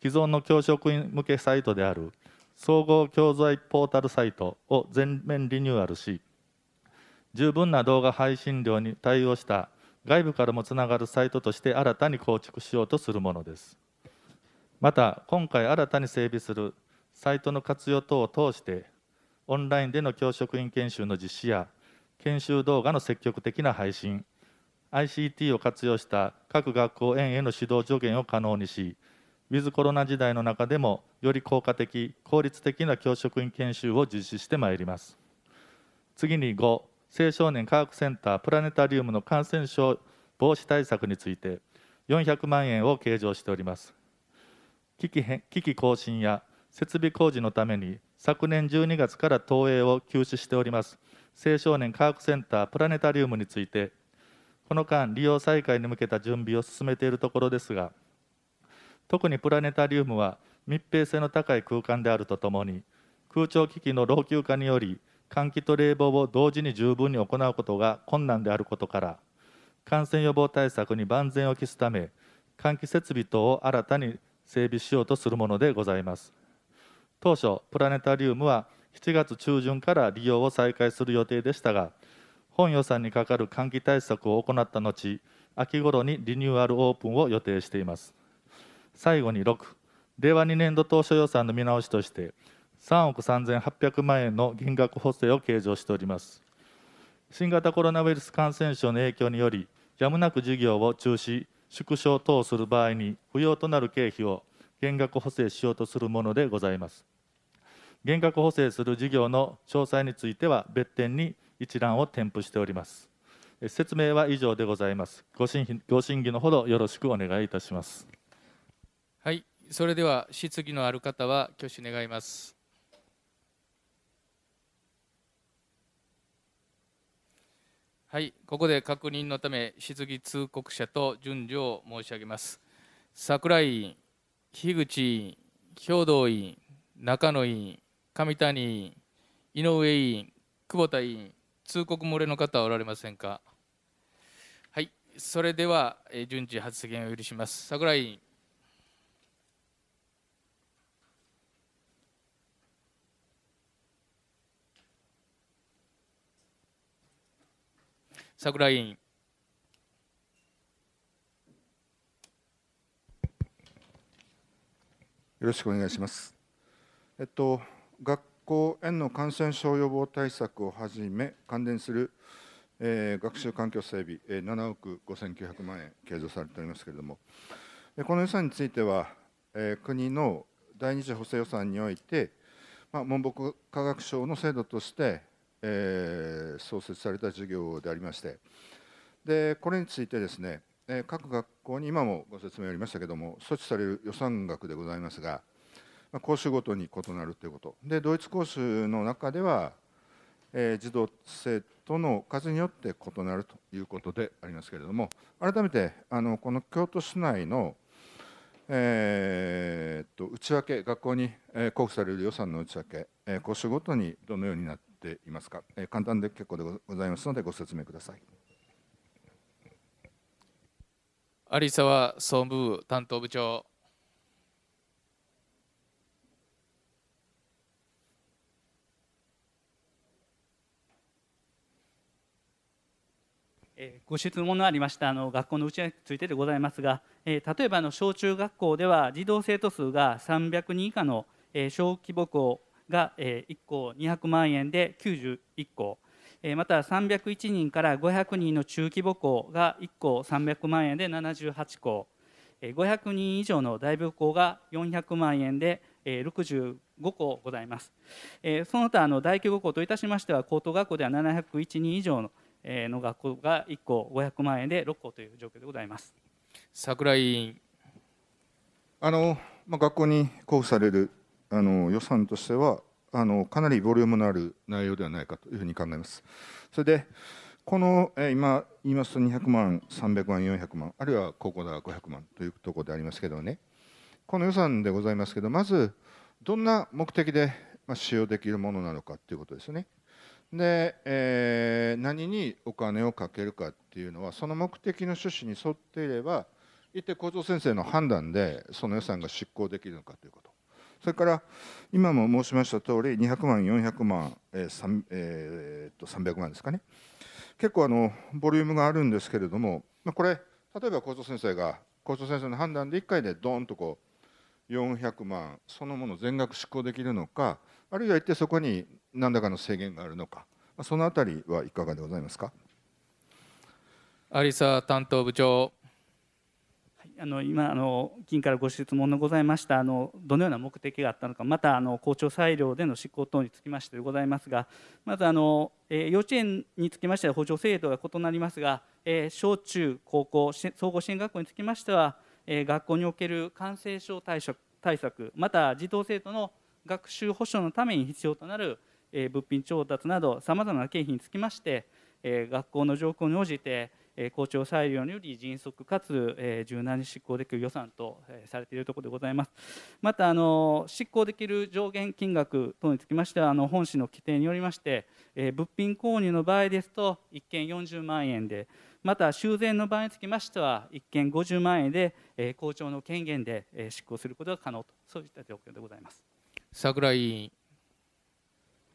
う既存の教職員向けサイトである総合教材ポータルサイトを全面リニューアルし十分な動画配信量に対応した外部からもつながるサイトとして新たに構築しようとするものですまた今回新たに整備するサイトの活用等を通してオンラインでの教職員研修の実施や研修動画の積極的な配信 ICT を活用した各学校園への指導助言を可能にしウィズコロナ時代の中でもより効果的効率的な教職員研修を実施してまいります次に5青少年科学センタープラネタリウムの感染症防止対策について400万円を計上しております機器機器更新や設備工事のために昨年12月から投影を休止しております青少年科学センタープラネタリウムについてこの間利用再開に向けた準備を進めているところですが特にプラネタリウムは密閉性の高い空間であるとともに空調機器の老朽化により換気と冷房を同時に十分に行うことが困難であることから感染予防対策に万全を期すため換気設備等を新たに整備しようとするものでございます当初プラネタリウムは7月中旬から利用を再開する予定でしたが、本予算にかかる換気対策を行った後、秋ごろにリニューアルオープンを予定しています。最後に6、令和2年度当初予算の見直しとして、3億3800万円の減額補正を計上しております。新型コロナウイルス感染症の影響により、やむなく事業を中止、縮小等する場合に不要となる経費を減額補正しようとするものでございます。減額補正する事業の詳細については別点に一覧を添付しております説明は以上でございますご審ご審議のほどよろしくお願いいたしますはいそれでは質疑のある方は挙手願いますはいここで確認のため質疑通告者と順序を申し上げます櫻井委員樋口委員兵道委員中野委員上谷委員、井上委員、久保田委員、通告漏れの方はおられませんか。はい、それでは、えー、順次発言を許します。桜井委員。桜井委員。よろしくお願いします。えっと、学校園の感染症予防対策をはじめ、関連する、えー、学習環境整備、えー、7億5900万円計上されておりますけれども、この予算については、えー、国の第2次補正予算において、まあ、文部科学省の制度として、えー、創設された事業でありまして、でこれについてですね、え各学校に今もご説明ありましたけれども、措置される予算額でございますが、まあ、講習ごとに異なるということ。でドイツ講習の中では、えー、児童生徒の数によって異なるということでありますけれども改めてあのこの京都市内の、えー、っと内訳学校に、え交付される予算の内訳、えー、講習ごとにどのようになっていますか、えー、簡単で結構でございますのでご説明ください。有沢総務部担当部長えご質問のありましたあの学校のうちについてでございますが、え例えばの小中学校では児童生徒数が300人以下の、え小規模校が、え1校200万円で91校、えまた301人から500人の中規模校が1校300万円で78校、え500人以上の大部校が400万円で65校ございます。その他の大規模校といたしましては高等学校では701人以上のの学校が1校500万円で6校という状況でございます桜井委員あの、まあ、学校に交付されるあの予算としてはあのかなりボリュームのある内容ではないかというふうに考えます。それでこの、え今言いますと200万、300万、400万、あるいは高校では500万というところでありますけどね、この予算でございますけど、まずどんな目的で、まあ、使用できるものなのかということですね。で、えー、何にお金をかけるかっていうのはその目的の趣旨に沿っていれば一定校長先生の判断でその予算が執行できるのかということそれから今も申しました通り200万400万、えーえー、と300万ですかね結構あのボリュームがあるんですけれども、まあ、これ例えば校長先生が校長先生の判断で1回でドーンとこう400万そのもの全額執行できるのかあるいは一定そこに何らかの制限があるのか、そのあたりはいかがでございますか。有沢担当部長。あの今あの、議員からご質問のございましたあの、どのような目的があったのか、またあの校長裁量での執行等につきましてでございますが、まずあの、えー、幼稚園につきましては補助制度が異なりますが、えー、小中高校総合支援学校につきましては、えー、学校における感染症対策、また児童生徒の学習保障のために必要となるえ物品調達などさまざまな経費につきまして、え学校の状況に応じて、え校長裁量により迅速かつ、え柔軟に執行できる予算と、えされているところでございます。またあの執行できる上限金額等につきましてはあの本市の規定によりまして、え物品購入の場合ですと1件40万円でまた修繕の場合につきましては1件50万円で、え校長の権限で、え執行することが可能とそういった状況でございます。桜井委員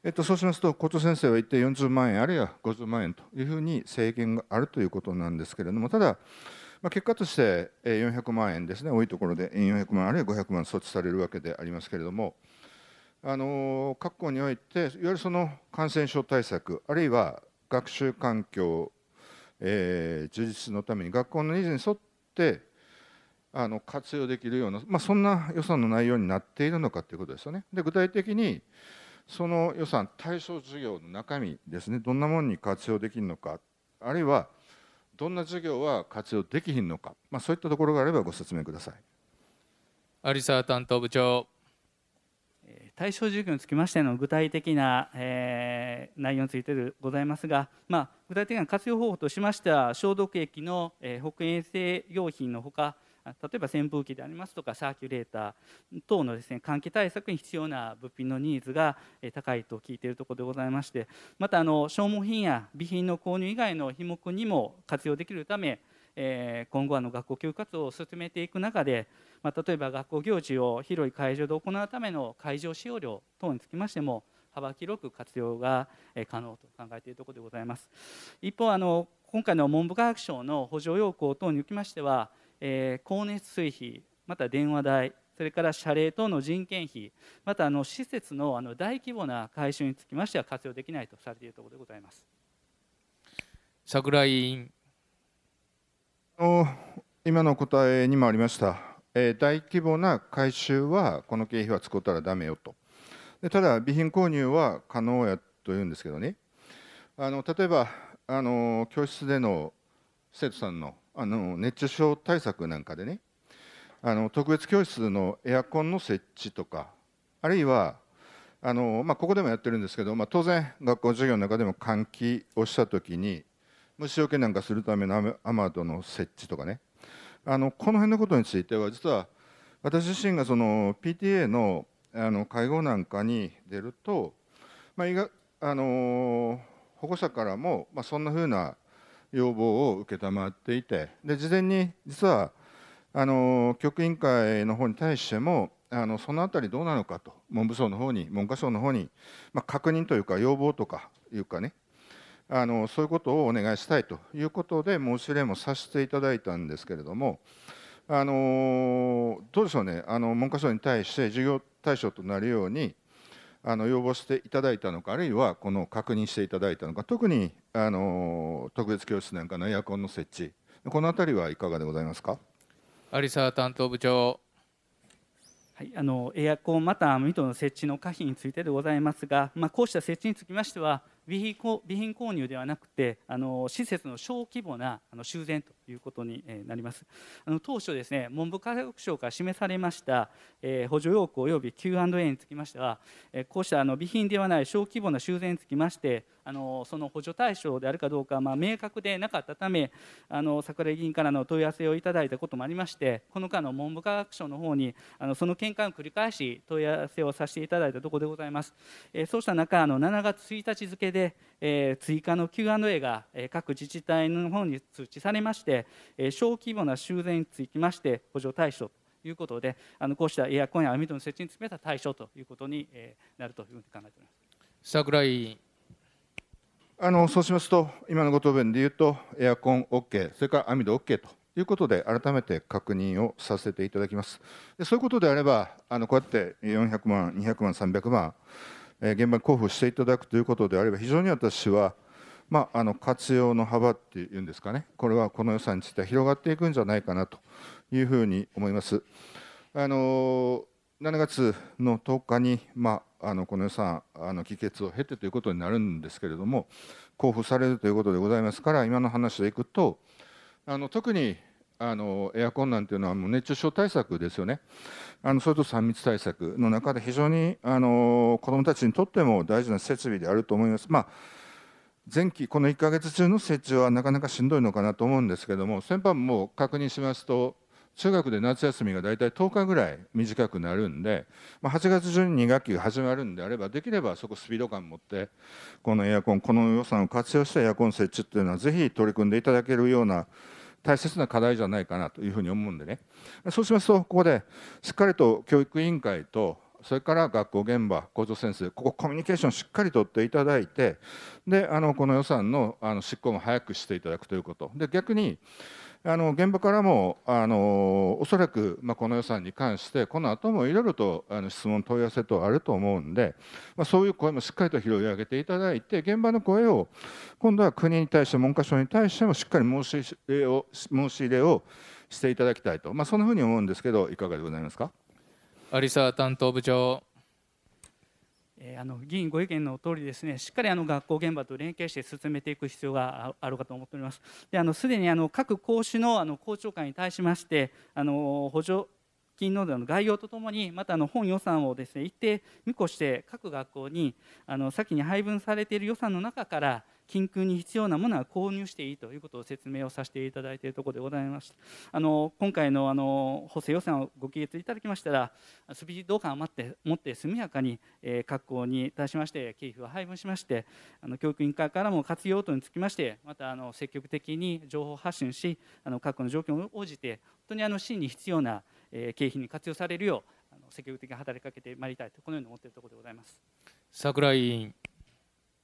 えっと、そうしますと、校長先生は一定40万円、あるいは50万円というふうに制限があるということなんですけれども、ただ、まあ、結果として400万円ですね、多いところで400万、あるいは500万措置されるわけでありますけれども、あの各校において、いわゆるその感染症対策、あるいは学習環境、えー、充実のために学校のニーズに沿ってあの活用できるような、まあ、そんな予算の内容になっているのかということですよね。で具体的にその予算対象事業の中身ですねどんなものに活用できるのかあるいはどんな事業は活用できひんのか、まあ、そういったところがあればご説明ください有沢担当部長対象事業につきましての具体的な、えー、内容についてでございますが、まあ、具体的な活用方法としましては消毒液の、えー、保険衛生用品のほか例えば扇風機でありますとかサーキュレーター等のですね換気対策に必要な物品のニーズが高いと聞いているところでございましてまたあの消耗品や備品の購入以外の品目にも活用できるため今後あの学校休暇活を進めていく中で、ま例えば学校行事を広い会場で行うための会場使用料等につきましても幅広く活用が可能と考えているところでございます一方あの今回の文部科学省の補助要項等におきましてはえー、光熱水費また電話代それから謝礼等の人件費またあの施設のあの大規模な改修につきましては活用できないとされているところでございます桜井委員今の答えにもありました、えー、大規模な改修はこの経費は使ったらだめよとでただ備品購入は可能やというんですけどねあの例えばあの教室での生徒さんのあの熱中症対策なんかでねあの特別教室のエアコンの設置とかあるいはあの、まあ、ここでもやってるんですけど、まあ、当然学校授業の中でも換気をした時に虫除けなんかするためのアマドの設置とかねあのこの辺のことについては実は私自身がその PTA のあの会合なんかに出ると、まあ、あの保護者からも、まあ、そんなふうな要望を承っていてで事前に実はあの局委員会の方に対してもあのその辺りどうなのかと文部省の方に文科省の方に、まあ、確認というか要望とかいうかねあのそういうことをお願いしたいということで申し入れもさせていただいたんですけれどもあのどうでしょうねあの文科省に対して事業対象となるようにあの要望していただいたのか、あるいはこの確認していただいたのか、特にあの特別教室なんかのエアコンの設置、このあたりはいかがでございますか。有沢担当部長はい、あのエアコンまた網戸の設置の可否についてでございますが、まあ、こうした設置につきましては備品購入ではなくてあの施設の小規模なあの修繕ということになります。あの当初ですね、文部科学省から示されました、えー、補助要項及び Q&A につきましては、えー、こうしたあの備品ではない小規模な修繕につきまして、あのその補助対象であるかどうか、まあ、明確でなかったため、あの桜井議員からの問い合わせをいただいたこともありまして、この間の文部科学省の方にあのその見解を繰り返し問い合わせをさせていただいたところでございます。えー、そうした中、あの7月1日付で、えー、追加の Q&A が、え各自治体の方に通知されまして。、え小規模な修繕につきまして補助対象ということであのこうしたエアコンや網戸の設置につめた対象ということに、えなるというふうに考えております櫻井あのそうしますと今のご答弁でいうとエアコン OK それから網戸 OK とということで、改めて確認をさせていただきます。でそういうことであれば、あのこうやって400万、200万、300万、えー、現場に交付していただくということであれば、非常に私はまあ、あの活用の幅っていうんですかね、これはこの予算については広がっていくんじゃないかなというふうに思います。あの7月の10日に、まあ、あのこの予算、あの議決を経てということになるんですけれども、交付されるということでございますから、今の話でいくと、あの特にあのエアコンなんていうのは熱中症対策ですよね、あのそれと3密対策の中で非常にあの子どもたちにとっても大事な設備であると思います。まあ前期、この1か月中の成長はなかなかしんどいのかなと思うんですけども、先般も確認しますと、中学で夏休みが大体10日ぐらい短くなるんで、まあ、8月中に2学期が始まるんであれば、できればそこスピード感持って、このエアコン、この予算を活用したエアコン設置っていうのは、ぜひ取り組んでいただけるような大切な課題じゃないかなというふうに思うんでね、そうしますと、ここでしっかりと教育委員会とそれから学校現場校長先生ここコミュニケーションしっかりとっていただいてであのこの予算のあの執行も早くしていただくということで逆にあの現場からもあのおそらく、まあ、この予算に関してこの後もいろいろとあの質問問い合わせ等あると思うんで、まあ、そういう声もしっかりと拾い上げていただいて現場の声を今度は国に対して文科省に対してもしっかり申し入れを申し入れをしていただきたいと、まあ、そんなふうに思うんですけどいかがでございますか。有沢担当部長。あの議員ご意見の通りですね、しっかりあの学校現場と連携して進めていく必要があるかと思っております。で、あのすでにあの各講師のあの校長会に対しまして、あの補助金の概要とともに、またあの本予算をですね一定見越して各学校にあの先に配分されている予算の中から緊急に必要なものは購入していいということを説明をさせていただいているところでございましたあの今回のあの補正予算をご議決いただきましたらスピード感を持って持って速やかに、えー、各校に対しまして経費を配分しましてあの教育委員会からも活用等につきましてまたあの積極的に情報発信しあの各校の状況に応じて本当にあの真に必要な、えー、経費に活用されるようあの積極的に働きかけてまいりたいとこのように思っているところでございます。桜井委員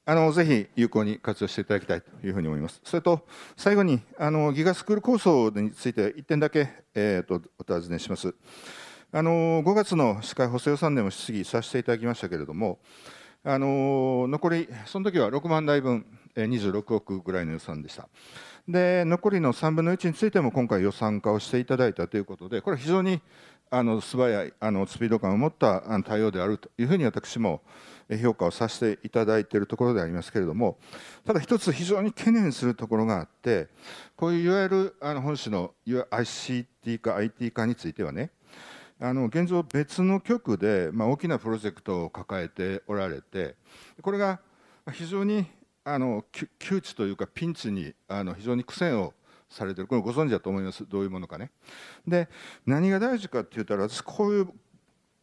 あのぜひ有効に活用していただきたいというふうに思います。それと最後にあのギガスクール構想について1点だけ、えーと、お尋ねします。あの5月の司会補正予算でも質疑させていただきましたけれども、あの残り、その時は6万台分、26億ぐらいの予算でした。で残りの3分の1についても今回予算化をしていただいたということで、これは非常にあの素早いあのスピード感を持った対応であるというふうに私も評価をさせていただいているところでありますけれども、ただ一つ非常に懸念するところがあって、こういういわゆるあの本市の ICT 化、IT 化についてはね、あの現状、別の局で、まあ、大きなプロジェクトを抱えておられて、これが非常にあの窮地というか、ピンチにあの非常に苦戦をされてるこれご存知だと思いますどういうものかね。で何が大事かって言ったら私こういう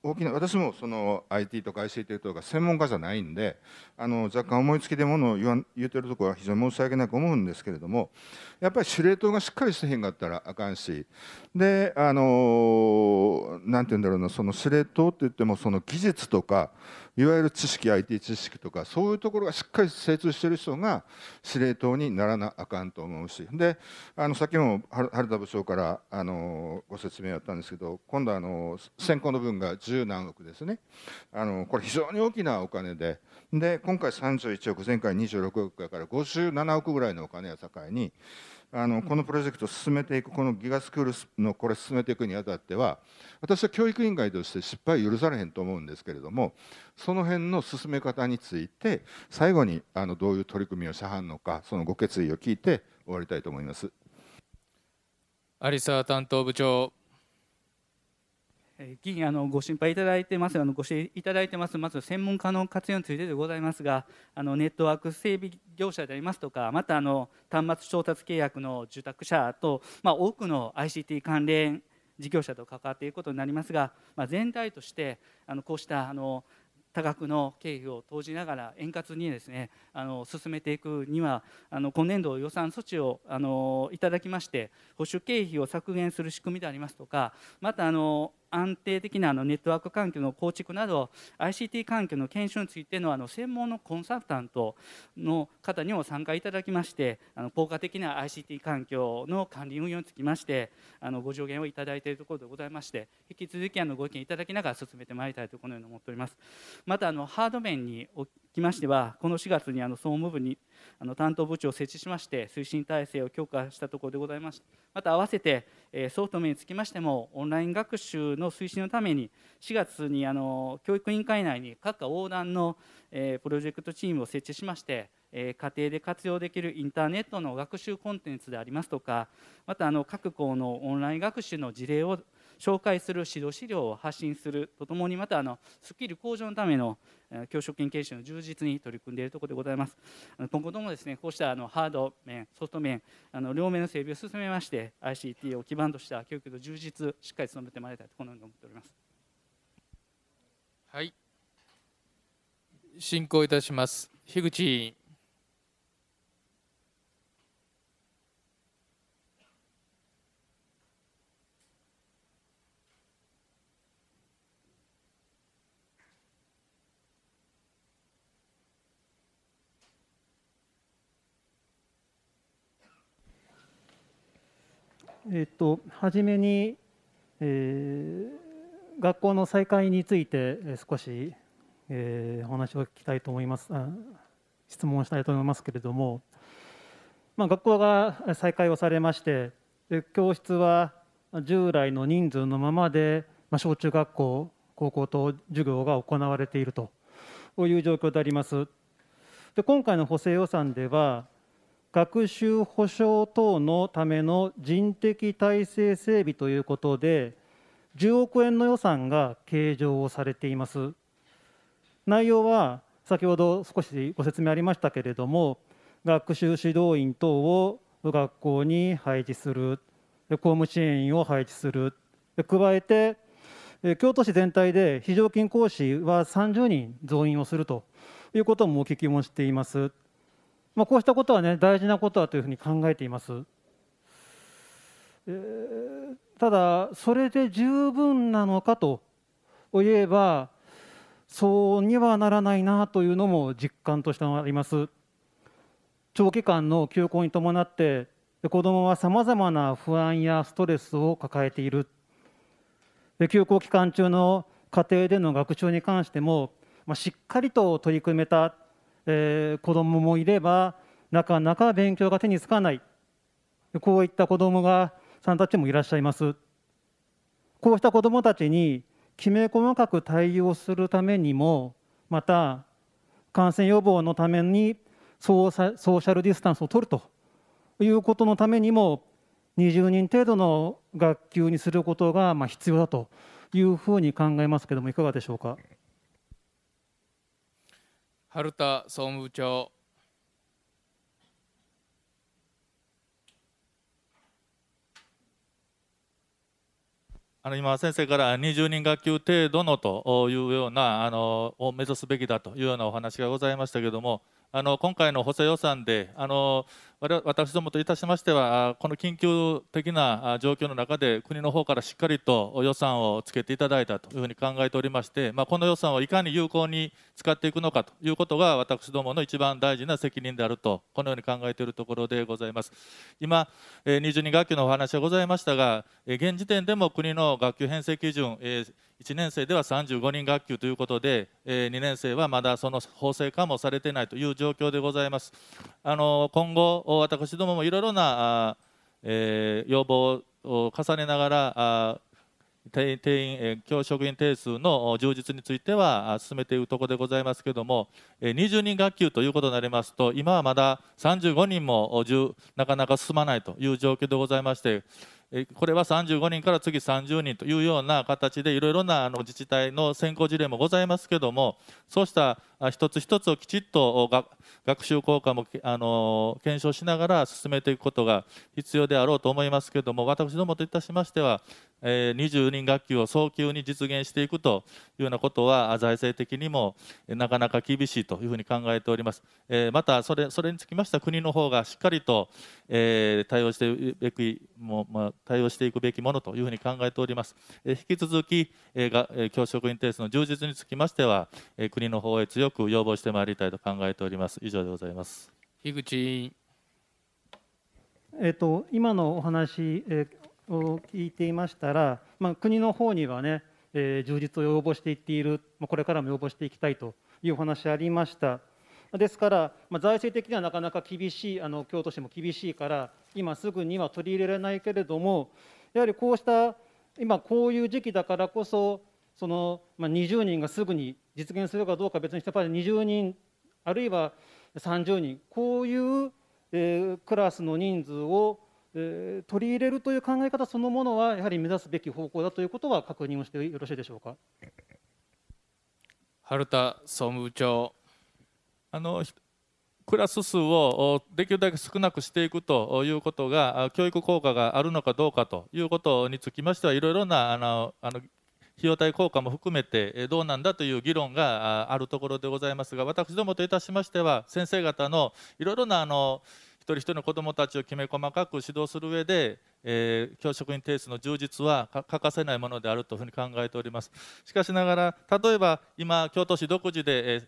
大きな私もその IT とか ICT とか専門家じゃないんであの若干思いつきでものを言わ言ってるところは非常に申し訳なく思うんですけれどもやっぱり司令塔がしっかりしてへんかったらあかんしであの何、て言うんだろうなその司令塔って言ってもその技術とかいわゆる知識 IT 知識とかそういうところがしっかり精通してる人が司令塔にならなあかんと思うしであのさっきも原田部長からあのご説明あったんですけど今度あの先行の分が十何億ですねあのこれ非常に大きなお金でで今回31億前回26億やから57億ぐらいのお金を境にあのこのプロジェクトを進めていくこのギガスクールのこれ進めていくにあたっては私は教育委員会として失敗許されへんと思うんですけれどもその辺の進め方について最後にあのどういう取り組みをしはんのかそのご決意を聞いて終わりたいと思います。有沢担当部長議員あのご心配いただいてますあのご支援いただいてますまず専門家の活用についてでございますがあのネットワーク整備業者でありますとかまたあの端末調達契約の受託者と、まあ、多くの ICT 関連事業者と関わっていくことになりますが、まあ、全体としてあのこうしたあの多額の経費を投じながら円滑にですねあの進めていくにはあの今年度予算措置をあのいただきまして保守経費を削減する仕組みでありますとかまたあの安定的なあのネットワーク環境の構築など ICT 環境の研修についてのあの専門のコンサルタントの方にも参加いただきましてあの効果的な ICT 環境の管理運用につきましてあのご助言をいただいているところでございまして引き続きあのご意見いただきながら進めてまいりたいとこのように思っておりますまたあのハード面におきましてはこの4月にあの総務部にあの担当部長を設置しまして推進体制を強化したところでございましたまた合わせて、えソフト面につきましてもオンライン学習の推進のために4月にあの教育委員会内に各科横断の、えプロジェクトチームを設置しまして家庭で活用できるインターネットの学習コンテンツでありますとかまたあの各校のオンライン学習の事例を紹介する指導資料を発信するとともにまたあのスキル向上のための教職員研修の充実に取り組んでいるところでございます今後ともですねこうしたあのハード面ソフト面あの両面の整備を進めまして ICT を基盤とした教育の充実しっかり努めてまいりたいとこのように思っておりますはい進行いたします樋口えーと、初めに、えー、学校の再開について少し、えー、お話を聞きたいと思います質問したいと思いますけれども、まあ、学校が再開をされまして教室は従来の人数のままで、まあ、小中学校高校と授業が行われているという状況であります。で今回の補正予算では学習保障等のための人的体制整備ということで、10億円の予算が計上をされています。内容は、先ほど少しご説明ありましたけれども、学習指導員等を学校に配置する、公務支援員を配置する、加えて、京都市全体で非常勤講師は30人増員をするということもお聞きもしています。まあ、こうしたことは、ね、大事なことだというふうに考えています。えー、ただ、それで十分なのかといえば、そうにはならないなというのも実感としてあります。長期間の休校に伴って子どもはさまざまな不安やストレスを抱えている休校期間中の家庭での学習に関しても、まあ、しっかりと取り組めたえー、子どももいればなかなか勉強が手につかないこういった子どもがさんたちもいらっしゃいます。こうした子どもたちにきめ細かく対応するためにもまた感染予防のためにソーシャルディスタンスを取るということのためにも20人程度の学級にすることがまあ必要だというふうに考えますけどもいかがでしょうか。春田総務部長あの今、先生から20人学級程度のというようなあのを目指すべきだというようなお話がございましたけれども、あの今回の補正予算であの私どもといたしましてはこの緊急的な状況の中で国の方からしっかりと予算をつけていただいたというふうに考えておりまして、まあ、この予算をいかに有効に使っていくのかということが私どもの一番大事な責任であるとこのように考えているところでございます今22学級のお話がございましたが現時点でも国の学級編成基準1年生では35人学級ということで、え2年生はまだその法制化もされていないという状況でございます。あの今後私どももいろいろなえー、要望を重ねながら定員、教職員定数の充実については進めているところでございますけれども、20人学級ということになりますと今はまだ35人もなかなか進まないという状況でございましてこれは35人から次30人というような形でいろいろな自治体の先行事例もございますけどもそうした一つ一つをきちっと学習効果も検証しながら進めていくことが必要であろうと思いますけども私どもといたしましては20人学級を早急に実現していくというようなことは財政的にもなかなか厳しいというふうに考えております。またそれ、それにつきましては国の方がしっかりと対応していくべきも対応していくべきものというふうに考えております。引き続き、教職員定数の充実につきましては、国の方へ強く要望してまいりたいと考えております。以上でございます。樋口えっと、今のお話、えを聞いていましたら、まあ、国の方にはね、えー、充実を要望していっている、まあ、これからも要望していきたいというお話ありました。ですから、まあ、財政的にはなかなか厳しいあの京都市も厳しいから今すぐには取り入れられないけれどもやはりこうした今こういう時期だからこそその、まあ、20人がすぐに実現するかどうか別にしてやっぱり20人あるいは30人こういう、えー、クラスの人数を取り入れるという考え方そのものはやはり目指すべき方向だということは確認をしてよろしいでしょうか。春田総務部長あのクラス数をできるだけ少なくしていくということが教育効果があるのかどうかということにつきましてはいろいろなあのあの費用対効果も含めてどうなんだという議論があるところでございますが私どもといたしましては先生方のいろいろなあの人一人の子どもたちをきめ細かく指導する上で、えー、教職員定数の充実は欠かせないものであるというふうに考えておりますしかしながら例えば今京都市独自で、えー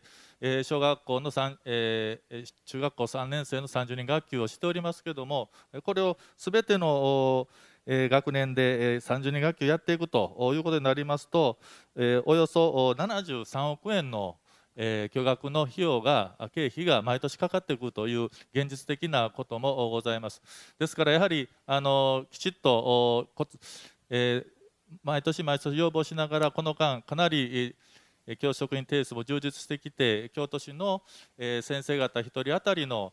小学校の3、えー、中学校3年生の30人学級をしておりますけどもこれを全てのえ学年で、え30人学級やっていくということになりますと、えおよそ73億円のえ巨額の費用が経費が毎年かかってくるという現実的なこともございますですからやはりあのきちっと、え毎年毎年要望しながらこの間かなり、教職員定数も充実してきて京都市の先生方1人当たりの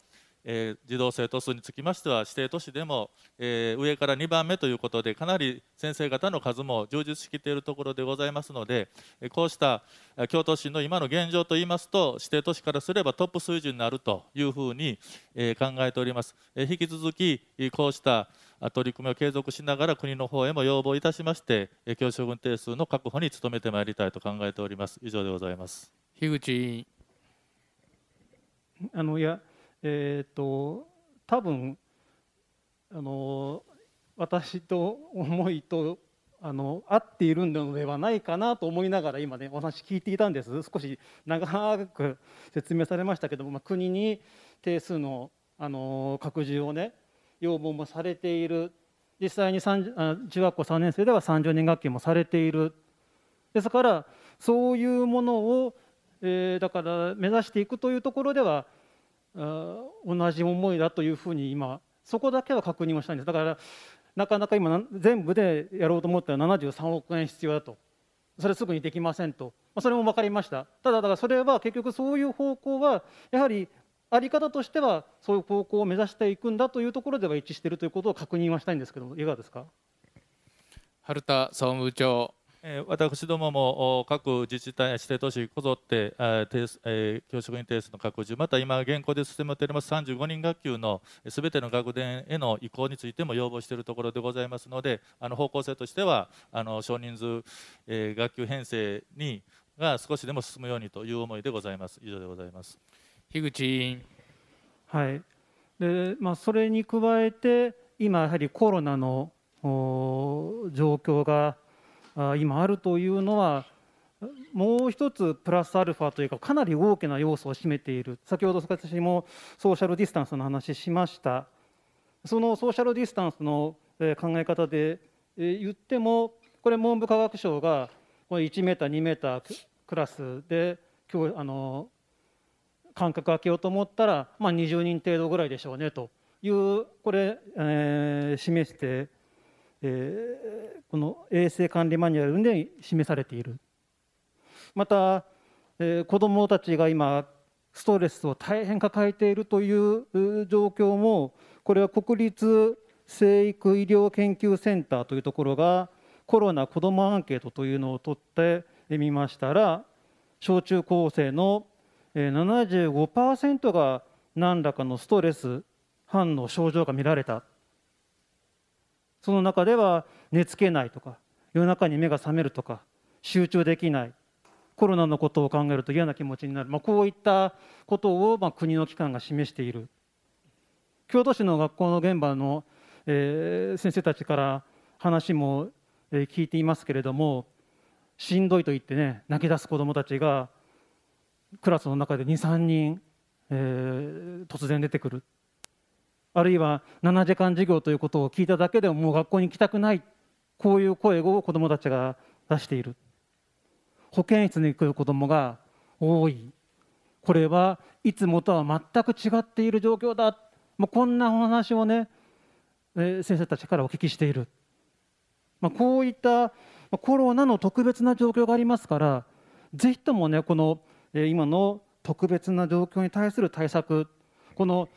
えー、児童生徒数につきましては指定都市でも、えー、上から2番目ということでかなり先生方の数も充実しきているところでございますのでこうした京都市の今の現状といいますと指定都市からすればトップ水準になるというふうに、えー、考えております、え引き続きこうした取り組みを継続しながら国の方へも要望いたしまして教職員定数の確保に努めてまいりたいと考えております以上でございます樋口委員あのいやえっ、ー、と多分あの私と思いとあの合っているのではないかなと思いながら今ねお話聞いていたんです少し長く説明されましたけども、まあ、国に定数のあの拡充をね要望もされている実際に中学校3年生では30年学級もされているですからそういうものを、えー、だから目指していくというところでは同じ思いだというふうに今そこだけは確認をしたいんですだからなかなか今全部でやろうと思ったら73億円必要だとそれすぐにできませんと、まあ、それも分かりましたただだからそれは結局そういう方向はやはり在り方としてはそういう方向を目指していくんだというところでは一致しているということを確認はしたいんですけどもいかがですか春田総務部長私どもも各自治体、指定都市こぞって、教職員定数の拡充、また今、現行で進めております35人学級のすべての学年への移行についても要望しているところでございますので、あの方向性としては、あの少人数、え学級編成にが少しでも進むようにという思いでございます。以上でございます。樋口委員。はい。で、まあそれに加えて今やはりコロナの状況が今あるというのはもう一つプラスアルファというかかなり大きな要素を占めている先ほど私もソーシャルディスタンスの話しましたそのソーシャルディスタンスの考え方で言ってもこれ文部科学省が1メーター2メータークラスであの間隔空けようと思ったら、まあ、20人程度ぐらいでしょうねというこれ、えー、示してえー、この衛生管理マニュアルに示されているまた、えー、子どもたちが今ストレスを大変抱えているという状況もこれは国立生育医療研究センターというところがコロナ子どもアンケートというのを取ってみましたら小中高生の75%が何らかのストレス反応症状が見られたその中では寝つけないとか夜中に目が覚めるとか集中できないコロナのことを考えると嫌な気持ちになる、まあ、こういったことをまあ国の機関が示している京都市の学校の現場の、えー、先生たちから話も、え聞いていますけれどもしんどいと言ってね泣き出す子どもたちがクラスの中で23人、えー、突然出てくるあるいは7時間授業ということを聞いただけでももう学校に行きたくないこういう声を子どもたちが出している保健室に来る子どもが多いこれはいつもとは全く違っている状況だまこんなお話をね、え先生たちからお聞きしている、まあ、こういったコロナの特別な状況がありますからぜひともねこの、え今の特別な状況に対する対策この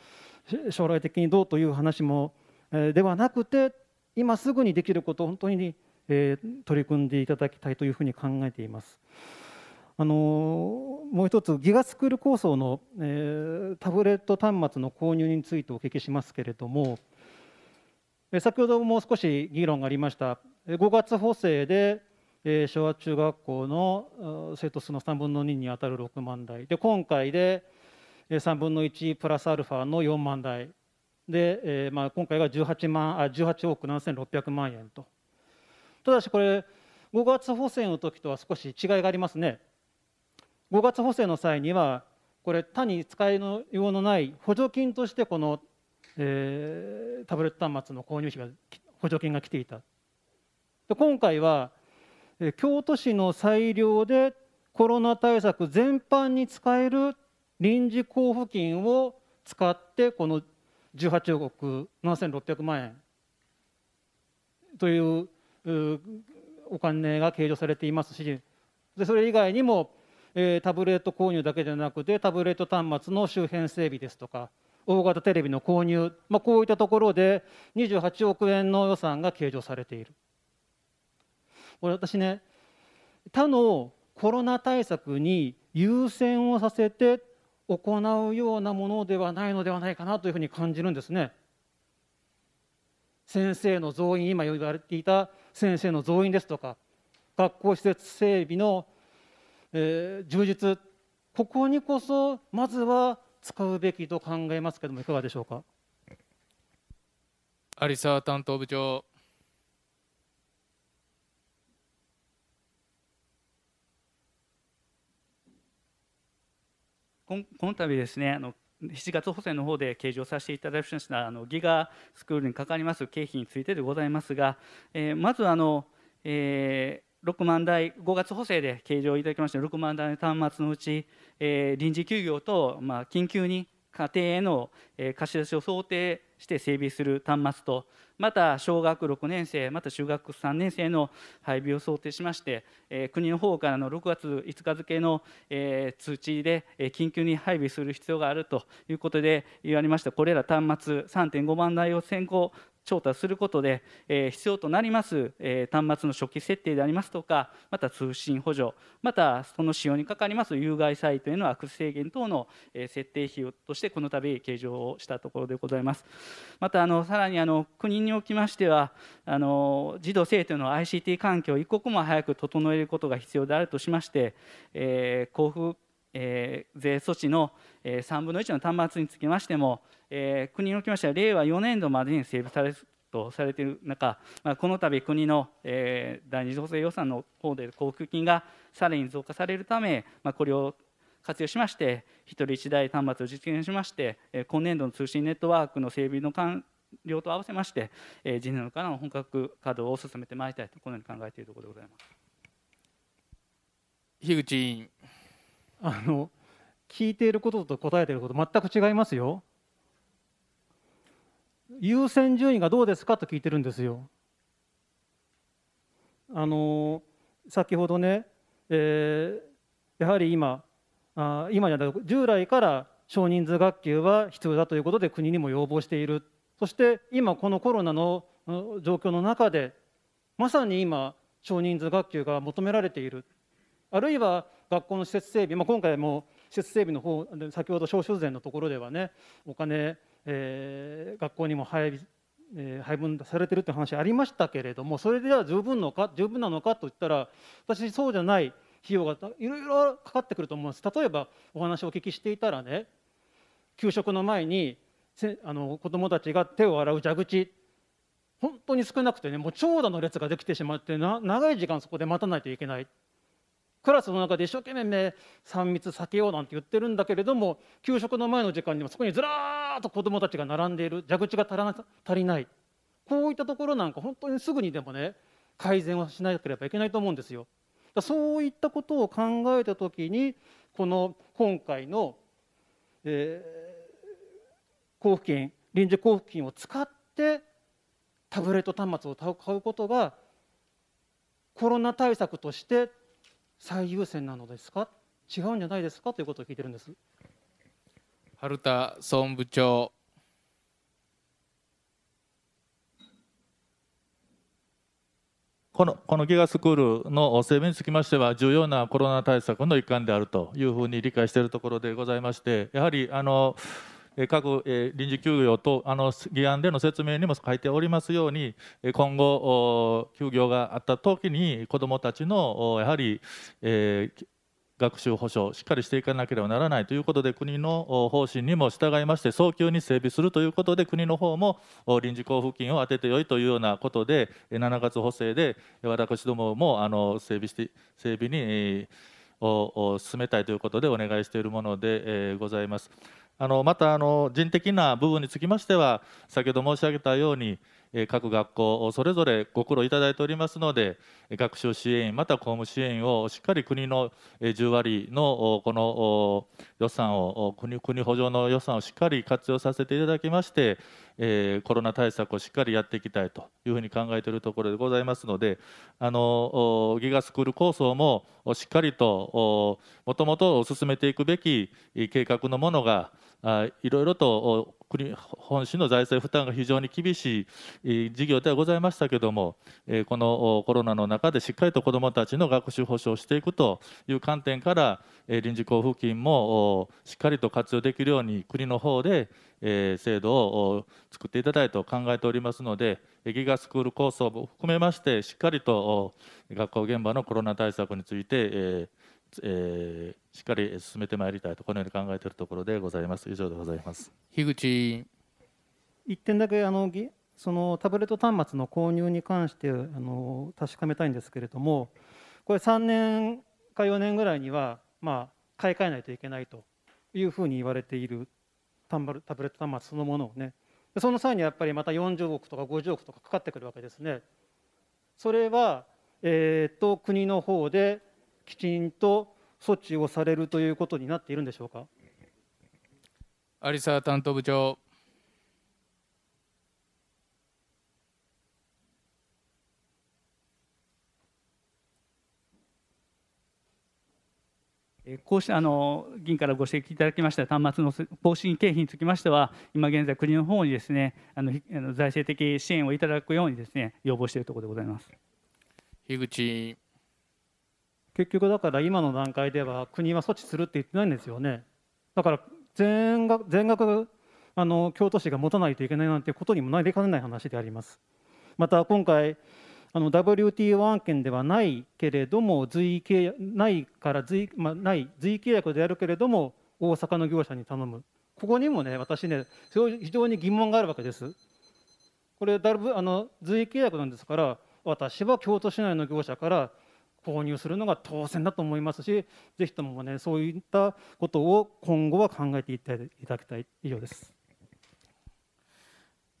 将来的にどうという話も、えではなくて今すぐにできることを本当に、え取り組んでいただきたいというふうに考えています。あのもう一つギガスクール構想の、えタブレット端末の購入についてお聞きしますけれども先ほども少し議論がありました5月補正で昭和中学校の生徒数の3分の2に当たる6万台で今回で3分の1プラスアルファの4万台で、えーまあ、今回が 18, 万あ18億7600万円とただしこれ5月補正の時とは少し違いがありますね5月補正の際にはこれ他に使いようのない補助金としてこの、えー、タブレット端末の購入費が補助金が来ていたで今回は京都市の裁量でコロナ対策全般に使える臨時交付金を使ってこの18億7600万円というお金が計上されていますしでそれ以外にも、えー、タブレット購入だけでなくてタブレット端末の周辺整備ですとか大型テレビの購入、まあ、こういったところで28億円の予算が計上されている。これ私ね他のコロナ対策に優先をさせて行うようなものではないのではないかなというふうに感じるんですね。先生の増員、今言われていた先生の増員ですとか、学校施設整備の、えー、充実、ここにこそまずは使うべきと考えますけども、いかがでしょうか。有沢担当部長。この度ですねあの7月補正の方で計上させていただきましたあのギガスクールにかかります経費についてでございますが、えー、まずあの、えー6万台、5月補正で計上いただきました6万台の端末のうち、えー、臨時休業と、まあ、緊急に家庭への貸し出しを想定して整備する端末と、また小学6年生、また中学3年生の配備を想定しまして、国の方からの6月5日付の通知で緊急に配備する必要があるということで言われました、これら端末3.5万台を先行調達することで、えー、必要となります、えー、端末の初期設定でありますとかまた通信補助またその使用にかかります有害サイトへのアクセス制限等の、えー、設定費としてこの度計上をしたところでございますまたあのさらにあの国におきましてはあの児童生徒の ICT 環境を一刻も早く整えることが必要であるとしまして、えー、交付えー、税措置の、えー、3分の1の端末につきましても、えー、国におきましては令和4年度までに整備されるとされている中、まあ、この度国の、えー、第二次補正予算の方で交付金がさらに増加されるため、まあ、これを活用しまして、1人1台端末を実現しまして、えー、今年度の通信ネットワークの整備の完了と合わせまして、えー、年度からの本格稼働を進めてまいりたいと、このように考えているところでございます。樋口委員あの聞いていることと答えていること全く違いますよ。優先順位がどうですかと聞いてるんですよ。あの先ほどね、えー、やはり今あ今じゃなく従来から少人数学級は必要だということで国にも要望しているそして今このコロナの状況の中でまさに今少人数学級が求められているあるいは学校の施設整備、まあ、今回も施設整備の方先ほど少数税のところではねお金えー、学校にも配,、えー、配分されてるって話ありましたけれどもそれでは十分のか十分なのかといったら私そうじゃない費用がいろいろかかってくると思うんです例えばお話をお聞きしていたらね給食の前にあの子どもたちが手を洗う蛇口本当に少なくてねもう長蛇の列ができてしまってな長い時間そこで待たないといけないクラスの中で一生懸命、ね、3密避けようなんて言ってるんだけれども給食の前の時間にもそこにずらーと子どもたちが並んでいる蛇口が足らな足りないこういったところなんか本当にすぐにでもね改善をしなければいけないと思うんですよ。だそういったことを考えた時にこの今回の、えー、交付金臨時交付金を使ってタブレット端末を買うことがコロナ対策として最優先なのですか違うんじゃないですかということを聞いてるんです。春田総務部長このこのギガスクールの声明につきましては、重要なコロナ対策の一環であるというふうに理解しているところでございまして、やはりあの各臨時休業とあの議案での説明にも書いておりますように、今後、休業があったときに、子どもたちのやはり、えー学習保障しっかりしていかなければならないということで国の方針にも従いまして早急に整備するということで国の方も臨時交付金を充ててよいというようなことで7月補正で私どももあの整備して整備にを進めたいということでお願いしているものでございます。あのまたあの人的な部分につきましては先ほど申し上げたように各学校それぞれご苦労いただいておりますので学習支援また公務支援をしっかり国の10割のこの予算を国国補助の予算をしっかり活用させていただきまして、コロナ対策をしっかりやっていきたいというふうに考えているところでございますのであのギガスクール構想もしっかりともともと進めていくべき計画のものがいろいろと国本市の財政負担が非常に厳しい事業ではございましたけれども、このコロナの中でしっかりと子どもたちの学習保障をしていくという観点から、臨時交付金もしっかりと活用できるように、国の方で制度を作っていただいたと考えておりますので、ギガスクール構想も含めまして、しっかりと学校現場のコロナ対策について、えー、しっかり進めてまいりたいとこのように考えているところでございます以上でございます樋口1点だけあのそのタブレット端末の購入に関してあの確かめたいんですけれどもこれ3年か4年ぐらいには、まあ、買い替えないといけないというふうに言われているタブレット端末そのものをねその際にやっぱりまた40億とか50億とかかかってくるわけですね。それは、えー、と国の方できちんと措置をされるということになっているんでしょうか。有沢担当部長こうしたあの議員からご指摘いただきました端末の更新経費につきましては、今現在、国の方にですねあの財政的支援をいただくようにですね要望しているところでございます樋口結局だから今の段階では国は措置するって言ってないんですよね。だから全額全額あの京都市が持たないといけないなんてことにもなりかねない話であります。また今回あの WTO 案件ではないけれども随意契約ないから随,、まあ、ない随意契約であるけれども大阪の業者に頼むここにもね私ね非常に疑問があるわけです。これだいぶあの随意契約なんですから私は京都市内の業者から購入するのが当然だと思いますし、ぜひともね、そういったことを今後は考えていただきたい以上です。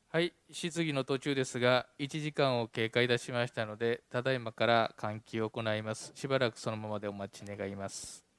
はい、質疑の途中ですが、1時間を経過いたしましたので、ただいまから換気を行います。しばらくそのままでお待ち願います。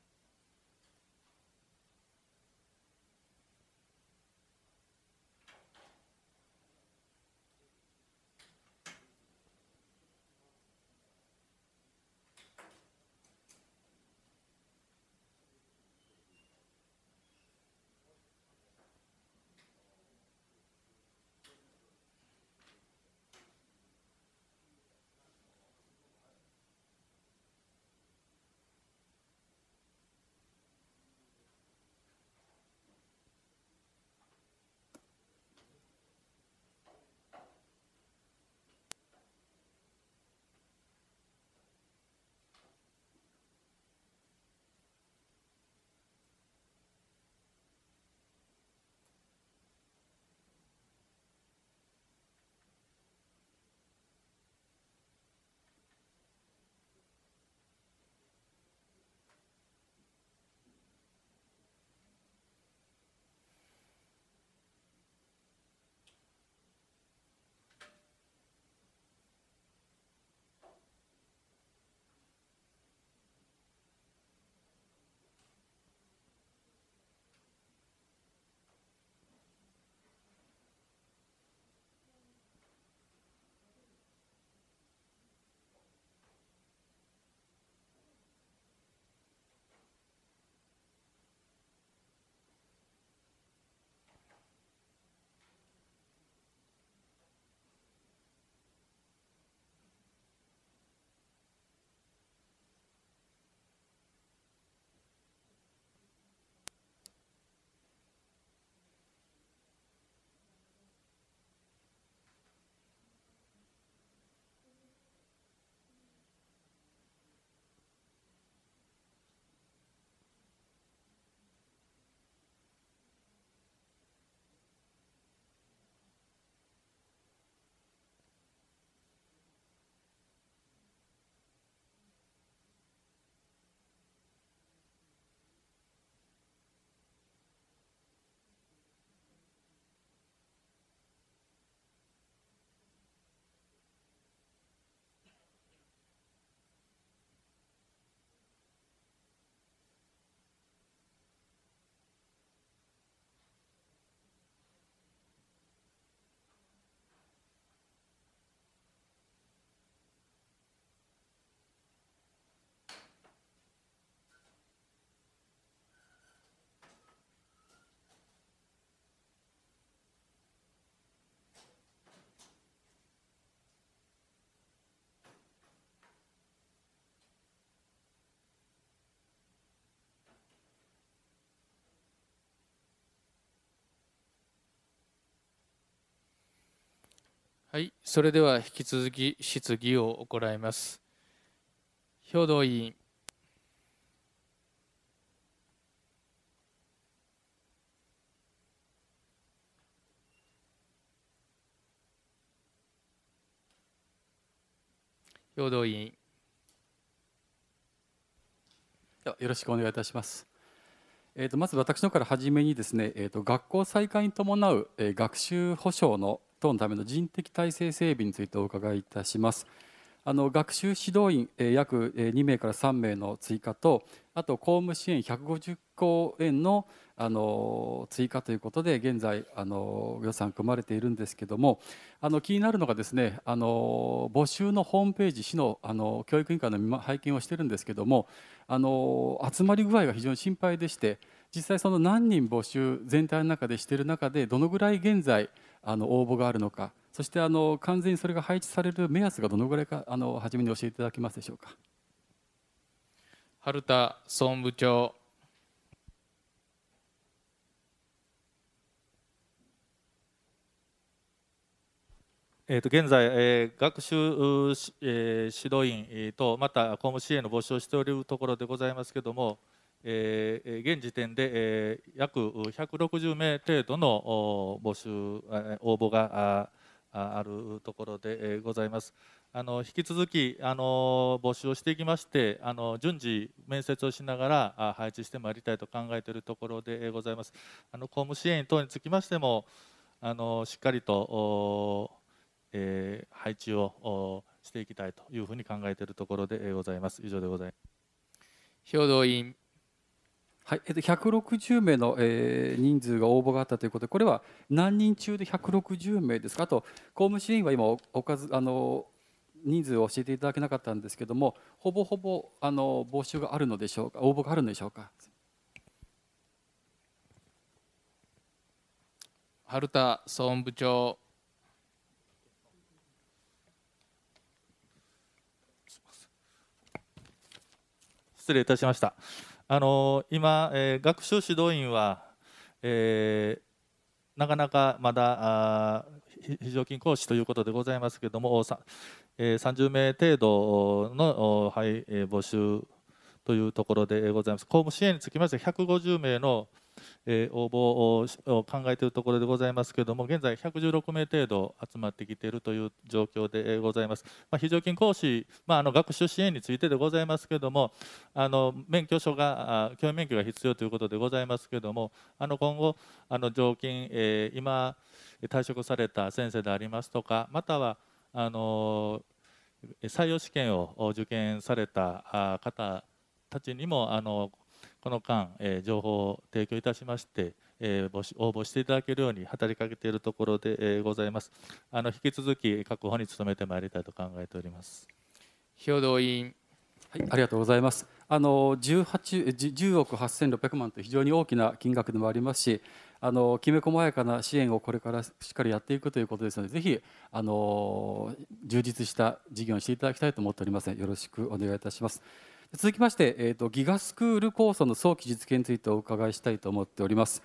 はい、それでは引き続き質疑を行います。兵藤委員。兵藤委員。よろしくお願いいたします。えーと、まず私のから初めにですね、えーと、と学校再開に伴う、えー、学習保障の、等のための人的体制整備についてお伺いいたします。あの学習指導員、えー、約2名から3名の追加と、あと公務支援150校円のあの追加ということで、現在あの、予算組まれているんですけども、あの気になるのが、ですねあの募集のホームページ、市のあの教育委員会の拝見をしてるんですけどもあの、集まり具合が非常に心配でして、実際、その何人募集、全体の中でしている中で、どのぐらい現在、あの応募があるのかそしてあの完全にそれが配置される目安がどのぐらいかあの初めに教えていただけますでしょうか春田総務部長えと現在、えー、学習、えー、指導員とまた公務支援の募集をしておるところでございますけれども、えー、現時点で、えー、約160名程度の募集応募があるところでございます。あの引き続きあの募集をしていきましてあの順次面接をしながら配置してまいりたいと考えているところでございますあの公務支援等につきましてもあのしっかりと、えー、配置をしていきたいというふうに考えているところでございます以上でございます兵道委員はい、えっと、160名の、えー、人数が応募があったということで、これは何人中で160名ですか、あと公務員は今おかずあの、人数を教えていただけなかったんですけども、ほぼほぼあの募集があるのでしょうか、応募があるのでしょうか。春田総務部長失礼いたしました。あの今、えー、学習指導員は、えー、なかなかまだ非常勤講師ということでございますけれども、えー、30名程度の、はい、え募集というところでございます。公務支援につきまして150名の応募を考えているところでございますけれども、現在116名程度集まってきているという状況でございます。まあ、非常勤講師、まあ、あの学習支援についてでございますけれども、あの免許証が、教員免許が必要ということでございますけれども、あの今後、あの常勤、えー、今、退職された先生でありますとか、または、あの採用試験を受験された方たちにもあのこの間、えー、情報を提供いたしまして、えー、募集応募していただけるように働きかけているところで、えー、ございますあの引き続き確保に努めてまいりたいと考えております兵道委員、はい、ありがとうございますあの 18, 10億8600万と非常に大きな金額でもありますしあのきめ細やかな支援をこれからしっかりやっていくということですのでぜひあの充実した事業をしていただきたいと思っておりますよろしくお願いいたします。続きまして、えーと、ギガスクール構想の早期実現についてお伺いしたいと思っております。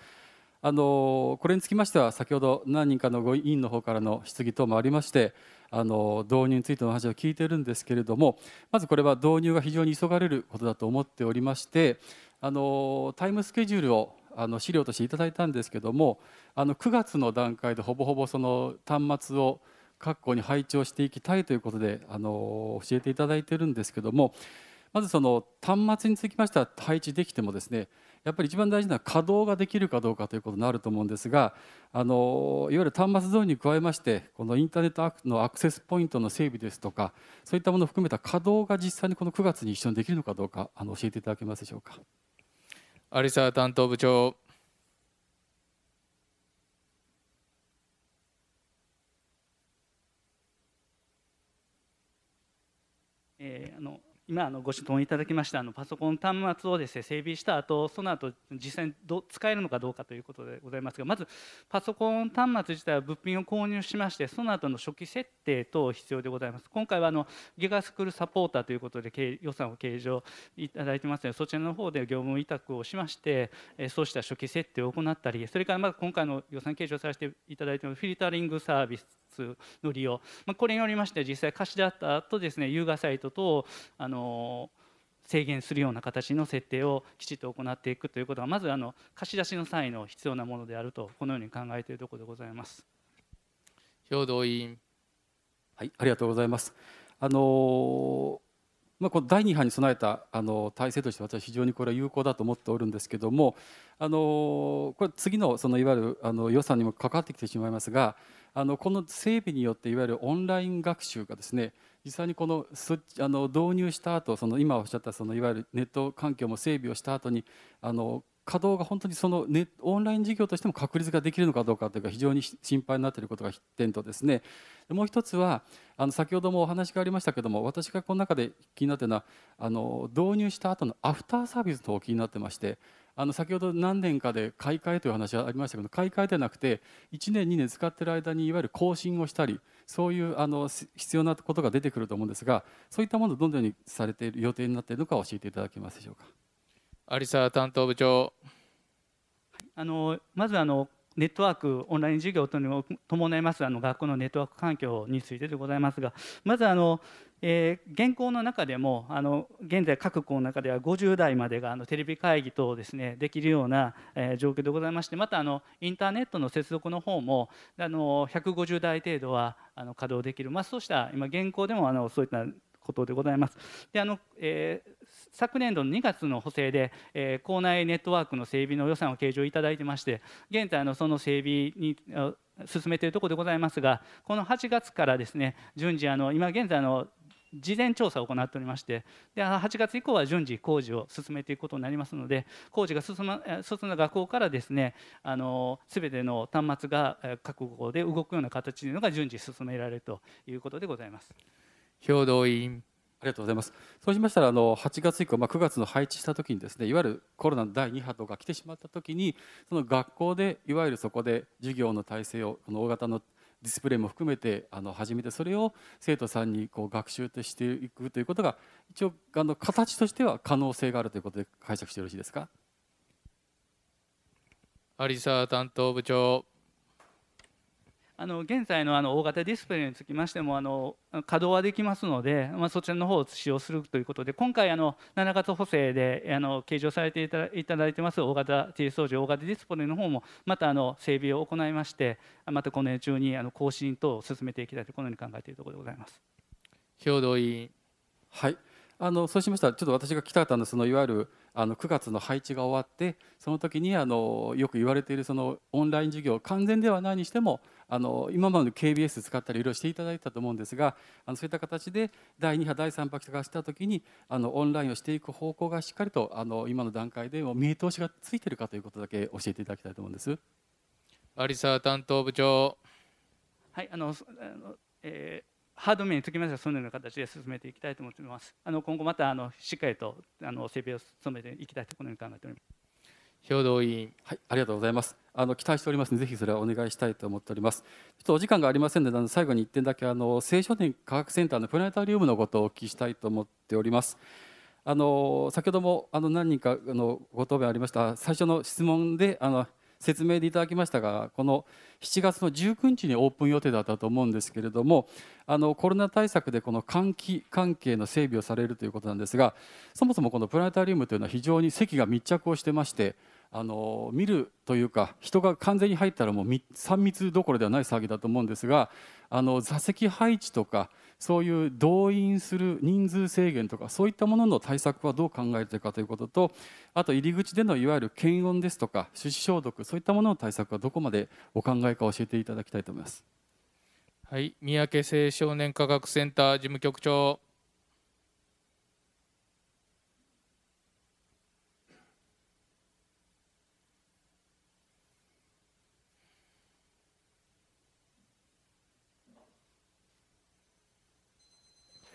あのこれにつきましては先ほど何人かのご委員の方からの質疑等もありましてあの導入についての話を聞いているんですけれどもまずこれは導入が非常に急がれることだと思っておりましてあのタイムスケジュールをあの資料としていただいたんですけどもあの9月の段階でほぼほぼその端末を各校に配置をしていきたいということであの教えていただいているんですけどもまずその端末につきましては配置できてもですねやっぱり一番大事なのは稼働ができるかどうかということになると思うんですがあのいわゆる端末導入に加えましてこのインターネットのアクセスポイントの整備ですとかそういったものを含めた稼働が実際にこの9月に一緒にできるのかどうかあの教えていただけますでしょうか。有沢担当部長えー、あの今あのご質問いただきましたあのパソコン端末をですね整備した後その後実際にど使えるのかどうかということでございますがまずパソコン端末自体は物品を購入しましてその後の初期設定等必要でございます今回はあのギガスクールサポーターということで予算を計上いただいてますのでそちらの方で業務委託をしましてそうした初期設定を行ったりそれからまず今回の予算計上させていただいているフィルタリングサービス活の利用、まあ、これによりまして実際貸し出った後ですねユーガサイトとあの制限するような形の設定をきちっと行っていくということがまずあの貸し出しの際の必要なものであるとこのように考えているところでございます。兵道委員はいありがとうございます。あのまあ、この第2波に備えたあの体制として私は非常にこれは有効だと思っておるんですけどもあのこれ次のそのいわゆるあの予算にも関わってきてしまいますがあのこの整備によっていわゆるオンライン学習がですね実際にこのあの導入した後その今おっしゃったそのいわゆるネット環境も整備をした後にあの稼働が本当にそのネオンライン事業としても確立ができるのかどうかというか非常に心配になっていることが点とですねもう一つはあの先ほどもお話がありましたけども私がこの中で気になっているのはあの導入した後のアフターサービスの方気になってましてあの先ほど何年かで買い替えという話がありましたけど買い替えではなくて1年2年使ってる間にいわゆる更新をしたりそういうあの必要なことが出てくると思うんですがそういったものをどのようにされている予定になっているのか教えていただけますでしょうか有沢担当部長あのまずあのネットワークオンライン授業等に伴いますあの学校のネットワーク環境についてでございますがまずあの、えー、現行の中でもあの現在各校の中では50代までがあのテレビ会議等ですねできるような、えー、状況でございましてまたあのインターネットの接続の方もあの150台程度はあの稼働できる、まあ、そうした今現行でもあのそういったことでございます。であのえー昨年度の2月の補正で、えー、校内ネットワークの整備の予算を計上いただいてまして現在のその整備に進めているところでございますがこの8月からですね順次あの今現在の事前調査を行っておりましてで8月以降は順次工事を進めていくことになりますので工事が進ま進んだ学校からですねあの全ての端末が各校で動くような形というのが順次進められるということでございます。兵道委員ありがとうございます。そうしましたらあの8月以降、まあ、9月の配置した時にですね、いわゆるコロナの第2波とか来てしまった時に、その学校でいわゆるそこで授業の体制をこの大型のディスプレイも含めてあの始めてそれを生徒さんにこう学習としていくということが一応あの形としては可能性があるということで解釈してよろしいですか有沢担当部長あの現在のあの大型ディスプレイにつきましてもあの稼働はできますので、まあ、そちらの方を使用するということで今回あの7月補正であの計上されていただいてます大型 T 掃除大型ディスプレイの方もまたあの整備を行いましてまたこの年中にあの更新等を進めていきたいとこのように考えているところでございます。兵道委員はいあのそうしましたちょっと私が聞きたかったのそのいわゆるあの9月の配置が終わってその時にあのよく言われているそのオンライン授業完全ではないにしてもあの今までの KBS 使ったりいろいろしていただいたと思うんですがあのそういった形で第2波第3波とかした時にあのオンラインをしていく方向がしっかりとあの今の段階でも見通しがついているかということだけ教えていただきたいと思うんです。有沢担当部長はいあのあの、えーハード面につきましてはそのような形で進めていきたいと思っています。あの今後またあのしっかりとあの整備を進めていきたいとこのように考えております。兵道委員、はい、ありがとうございます。あの期待しておりますので、ぜひそれはお願いしたいと思っております。ちょっとお時間がありませんので、あの最後に1点だけあの青少年科学センターのプラネタリウムのことをお聞きしたいと思っております。あの先ほどもあの何人かあのご答弁ありました。最初の質問であの説明でいただきましたがこの7月の19日にオープン予定だったと思うんですけれどもあのコロナ対策でこの換気関係の整備をされるということなんですがそもそもこのプラネタリウムというのは非常に席が密着をしてましてあの見るというか人が完全に入ったらもう3密どころではない騒ぎだと思うんですがあの座席配置とかそういう動員する人数制限とかそういったものの対策はどう考えているかということとあと入り口でのいわゆる検温ですとか手指消毒そういったものの対策はどこまでお考えか教えていただきたいと思います。はい、三宅青少年科学センター事務局長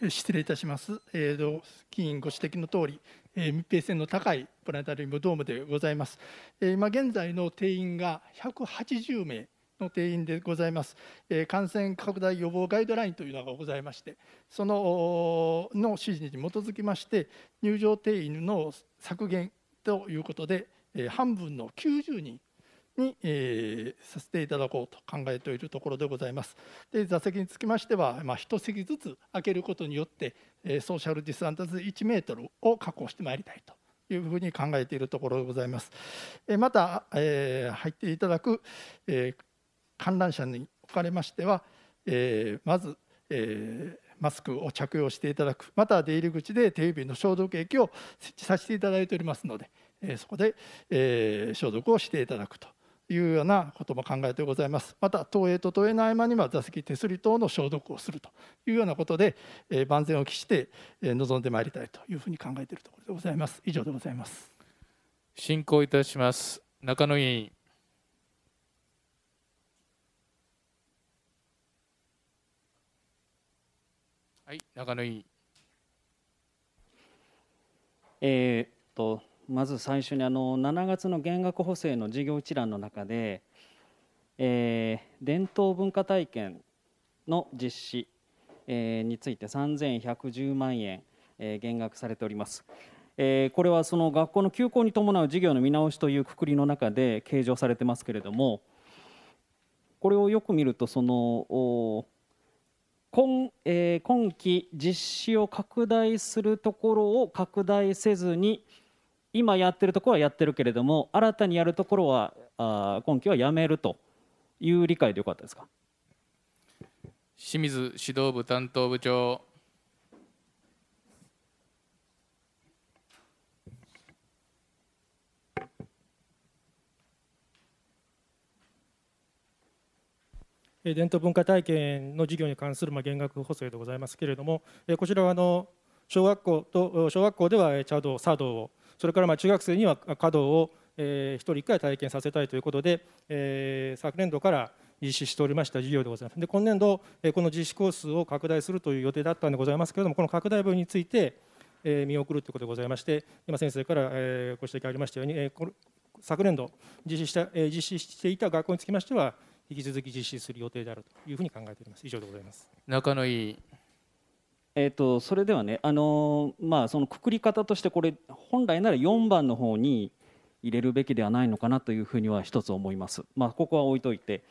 *laughs* 失礼いたします、えー、議員ご指摘の通り、えー、密閉性の高いプラネタリウムドームでございます、えー、今現在の定員が180名の定員でございます、えー、感染拡大予防ガイドラインというのがございましてそのの指示に基づきまして入場定員の削減ということで、えー、半分の90人に、えー、させていただこうと考えているところでございます。で座席につきましては、まあ、1席ずつ空けることによって、えー、ソーシャルディスタンス1メートルを確保してまいりたいというふうに考えているところでございます。えー、また、え入っていただく、え観覧車におかれましては、えまず、えマスクを着用していただくまた出入り口で手指の消毒液を設置させていただいておりますので、えそこで、え消毒をしていただくというようなことも考えてございます。また、投影と投影の合間には座席手すり等の消毒をするというようなことで、え万全を期して臨んでまいりたいというふうに考えているところでございます。以上でございます。進行いたします。中野委員。はい、中野委員。えー、っと。まず最初にあの7月の減額補正の事業一覧の中で、えー、伝統文化体験の実施、えー、について3110万円、えー、減額されております。えー、これはその学校の休校に伴う事業の見直しというくくりの中で計上されてますけれどもこれをよく見るとその今,、えー、今期実施を拡大するところを拡大せずに今やってるところはやってるけれども新たにやるところはあ今期はやめるという理解でよかったですか清水指導部担当部長伝統文化体験の事業に関する減額補正でございますけれども、こちらはあの小学校と小学校では茶道、茶道をそれからま中学生には稼働を、え1人1回体験させたいということで、え昨年度から実施しておりました事業でございます。で今年度、えこの実施コースを拡大するという予定だったんでございますけれども、この拡大分について、え見送るということでございまして、今、先生から、えご指摘ありましたように、え昨年度実施した、え実施していた学校につきましては、引き続き実施する予定であるというふうに考えております。以上でございます。仲のいいえーと、それではね、あのー、まあ、そのくくり方としてこれ本来なら4番の方に入れるべきではないのかなというふうには一つ思います。まあ、ここは置いといて、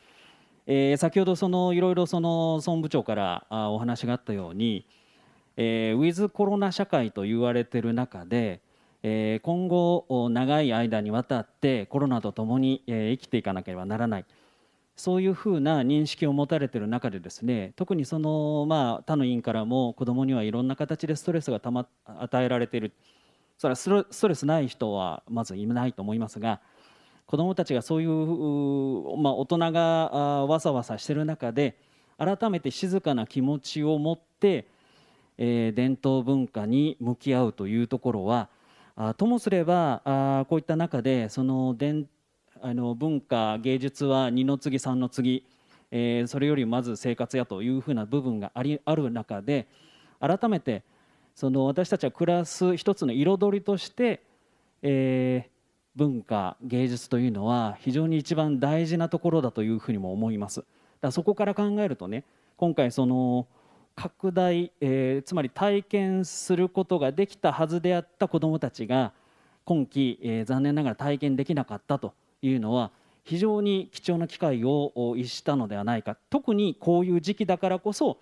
えー、先ほどそのいろいろその総務部長からあお話があったように、えー、ウィズコロナ社会と言われている中で、えー、今後長い間にわたってコロナとともに、えー、生きていかなければならない。そういうふうな認識を持たれてる中でですね特にその、まあ、他の委員からも子どもにはいろんな形でストレスがた、ま、与えられているそれはストレスない人はまずいないと思いますが子どもたちがそういう、まあ、大人がわさわさしてる中で改めて静かな気持ちを持って、えー、伝統文化に向き合うというところはあともすればあこういった中でその伝あの文化芸術は二の次3の次、えー、それよりまず生活やというふうな部分がありある中で改めてその私たちは暮らす一つの彩りとして、えー、文化芸術というのは非常に一番大事なところだというふうにも思います。だそこから考えるとね今回その拡大、えー、つまり体験することができたはずであった子どもたちが今期、えー、残念ながら体験できなかったというのは非常に貴重な機会を逸したのではないか特にこういう時期だからこそ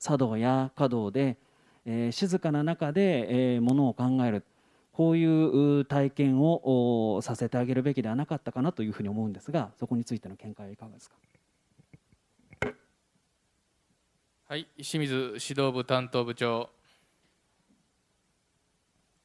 茶道や華道で、えー、静かな中で、えー、ものを考えるこういう体験をさせてあげるべきではなかったかなというふうに思うんですがそこについての見解はいかがですか。はい、清水指導部担当部長。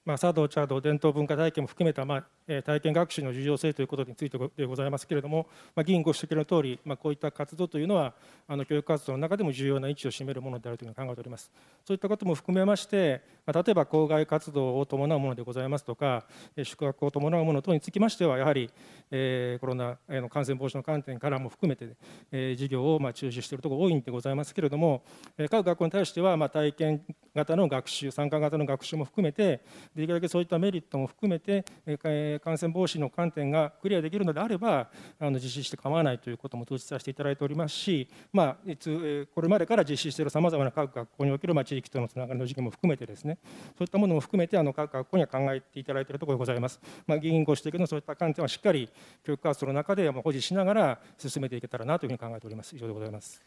まあ、茶道、茶道、伝統文化体験も含めた、まあ、体験学習の重要性ということについてでございますけれども、まあ、議員ご指摘のとおり、まあ、こういった活動というのはあの教育活動の中でも重要な位置を占めるものであるというふうに考えておりますそういったことも含めまして、まあ、例えば校外活動を伴うものでございますとか宿泊を伴うもの等につきましてはやはり、えー、コロナの感染防止の観点からも含めて、えー、授業をまあ中止しているところ多いんでございますけれども、えー、各学校に対してはまあ体験型の学習参加型の学習も含めてできるだけそういったメリットも含めて、えーえ感染防止の観点がクリアできるのであればあの実施して構わないということも当日させていただいておりますし、まあ、いつ、これまでから実施しているさまざまな各学校における、ま地域とのつながりの事件も含めてですねそういったものも含めてあの各学校には考えていただいているところでございます、まあ、議員ご指摘のそういった観点はしっかり教育活動の中で保持しながら進めていけたらなというふうに考えております以上でございます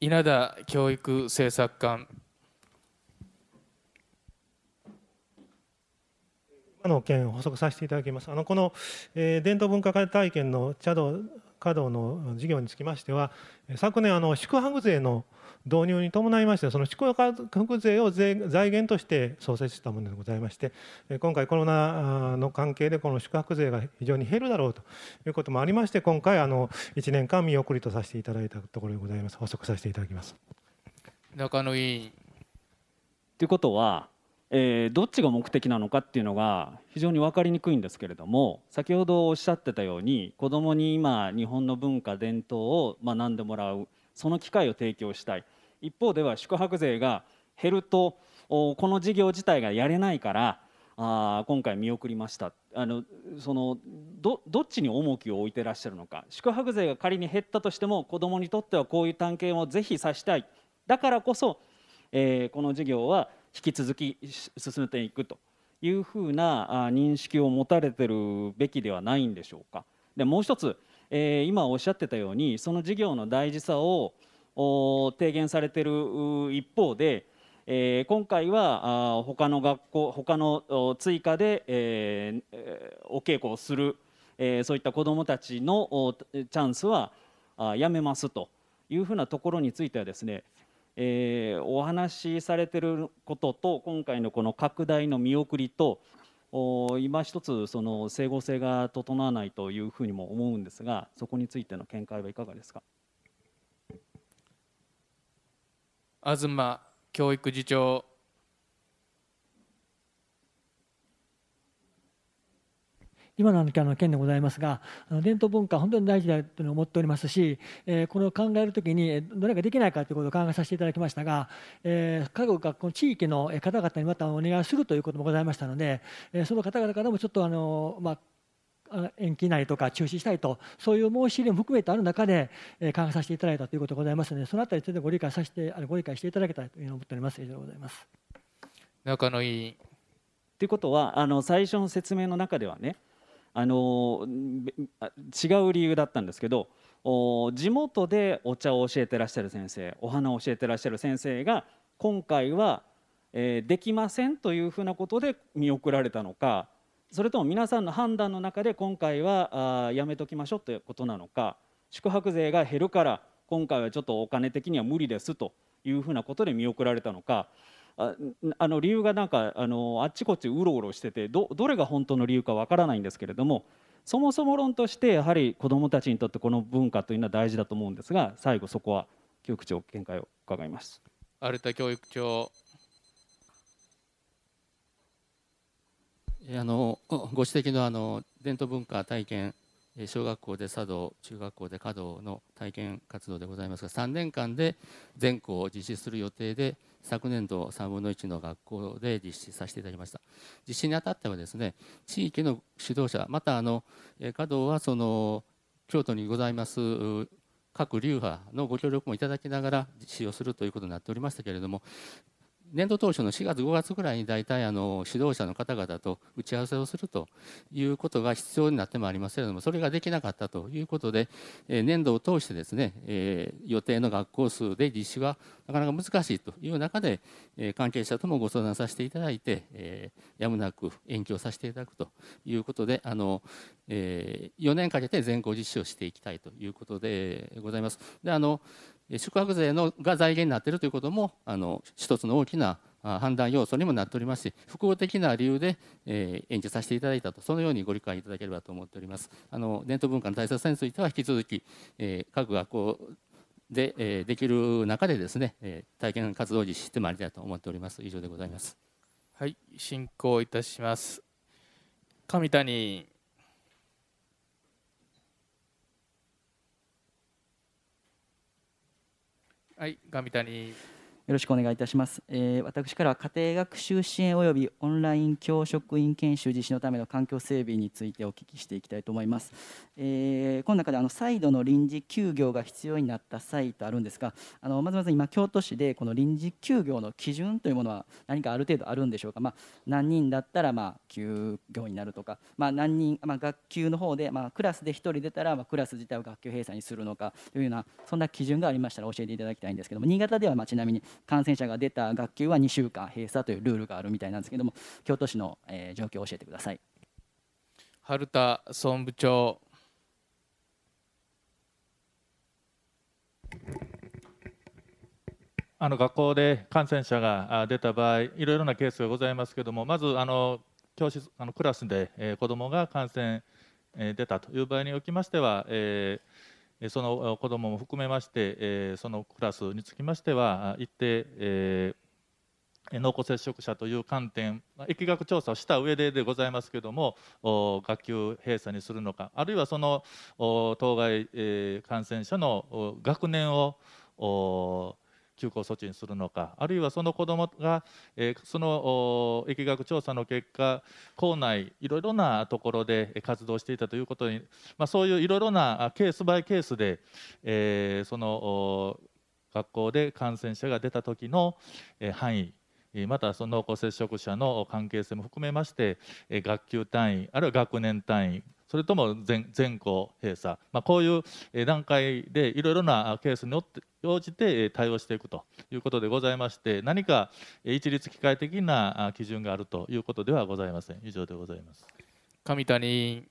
稲田教育政策官の件補足させていただきます。あのこの、えー、伝統文化体験の茶道稼働の事業につきましては昨年あの宿泊税の導入に伴いましてその宿泊税を財源として創設したものでございまして今回コロナの関係でこの宿泊税が非常に減るだろうということもありまして今回あの1年間見送りとさせていただいたところでございます補足させていただきます中野委員ということはえー、どっちが目的なのかっていうのが非常に分かりにくいんですけれども先ほどおっしゃってたように子どもに今日本の文化伝統を学んでもらうその機会を提供したい一方では宿泊税が減るとこの事業自体がやれないからあ今回見送りましたあのそのどっちに重きを置いてらっしゃるのか宿泊税が仮に減ったとしても子どもにとってはこういう探検をぜひさしたいだからこそ、えー、この事業は引き続き進めていくというふうな認識を持たれてるべきではないんでしょうか。でもう一つ、えー、今おっしゃってたようにその事業の大事さを提言されてる一方で、えー、今回は他の学校他の追加で、えー、お稽古をする、えー、そういった子どもたちのチャンスはやめますというふうなところについてはですねえー、お話しされていることと今回のこの拡大の見送りと今一つその整合性が整わないというふうにも思うんですがそこについての見解はいかがですか東教育次長今のあの件でございますが伝統文化本当に大事だというの思っておりますし、えこれを考えるときにどれができないかということを考えさせていただきましたが、えー、各学校地域の方々にまたお願いするということもございましたので、えその方々からもちょっとあの、まあ延期なりとか中止したいとそういう申し入れも含めてある中で、え考えさせていただいたということでございますのでそのあたりについてご理解させてご理解していただけたらというう思っております以上でございます中野委員ということはあの最初の説明の中ではねあの違う理由だったんですけど地元でお茶を教えてらっしゃる先生お花を教えてらっしゃる先生が今回は、えー、できませんというふうなことで見送られたのかそれとも皆さんの判断の中で今回はあやめときましょうということなのか宿泊税が減るから今回はちょっとお金的には無理ですというふうなことで見送られたのかああの理由がなんかあのあっちこっちうろうろしててどどれが本当の理由かわからないんですけれどもそもそも論としてやはり子どもたちにとってこの文化というのは大事だと思うんですが最後そこは教育長見解を伺います。有田教育長あのご指摘のあの伝統文化体験小学校で茶道中学校で華道の体験活動でございますが3年間で全校を実施する予定で昨年度3分の1の学校で実施させていただきました実施にあたってはですね地域の指導者またあの華道はその京都にございます各流派のご協力もいただきながら使用するということになっておりましたけれども年度当初の4月5月ぐらいに大体あの指導者の方々と打ち合わせをするということが必要になってまいりますけれどもそれができなかったということで年度を通してですね、え予定の学校数で実施はなかなか難しいという中で、え関係者ともご相談させていただいて、えやむなく延期をさせていただくということであの、えー、4年かけて全校実施をしていきたいということでございます。であの宿泊税のが財源になっているということもあの一つの大きな判断要素にもなっておりますし複合的な理由で、えー、延期させていただいたとそのようにご理解いただければと思っておりますあの伝統文化の大切さについては引き続き、えー、各学校で、えー、できる中でですね、えー、体験活動を実施してまいりたいと思っております以上でございますはい進行いたします上谷はい、ガミ谷。よろしくお願いいたします。えー、私からは家庭学習支援及びオンライン教職員研修実施のための環境整備についてお聞きしていきたいと思います。えー、この中であの再度の臨時休業が必要になった際とあるんですが、あのまずまず今京都市でこの臨時休業の基準というものは何かある程度あるんでしょうか。まあ、何人だったらまあ休業になるとか、まあ、何人まあ、学級の方でまあ、クラスで1人出たらまクラス自体を学級閉鎖にするのかというようなそんな基準がありましたら教えていただきたいんですけども、新潟ではまちなみに感染者が出た学級は2週間閉鎖というルールがあるみたいなんですけども京都市の、え状況を教えてください。春田総務部長あの学校で感染者が出た場合、いろいろなケースがございますけれども、まずあの教室あのクラスで、えー、子どもが感染、えー、出たという場合におきましては、えー、その子どもも含めまして、そのクラスにつきましては、一定、濃厚接触者という観点、疫学調査をした上ででございますけれども、学級閉鎖にするのか、あるいはその当該感染者の学年を休校措置にするのかあるいはその子どもが、えー、その疫学調査の結果校内いろいろなところで活動していたということに、まあ、そういういろいろなケースバイケースで、えー、その学校で感染者が出た時の、範囲またその濃厚接触者の関係性も含めまして学級単位あるいは学年単位それとも全全校閉鎖、まあ、こういう段階でいろいろなケースによって応じて対応していくということでございまして何か一律機械的な基準があるということではございません以上でございます上谷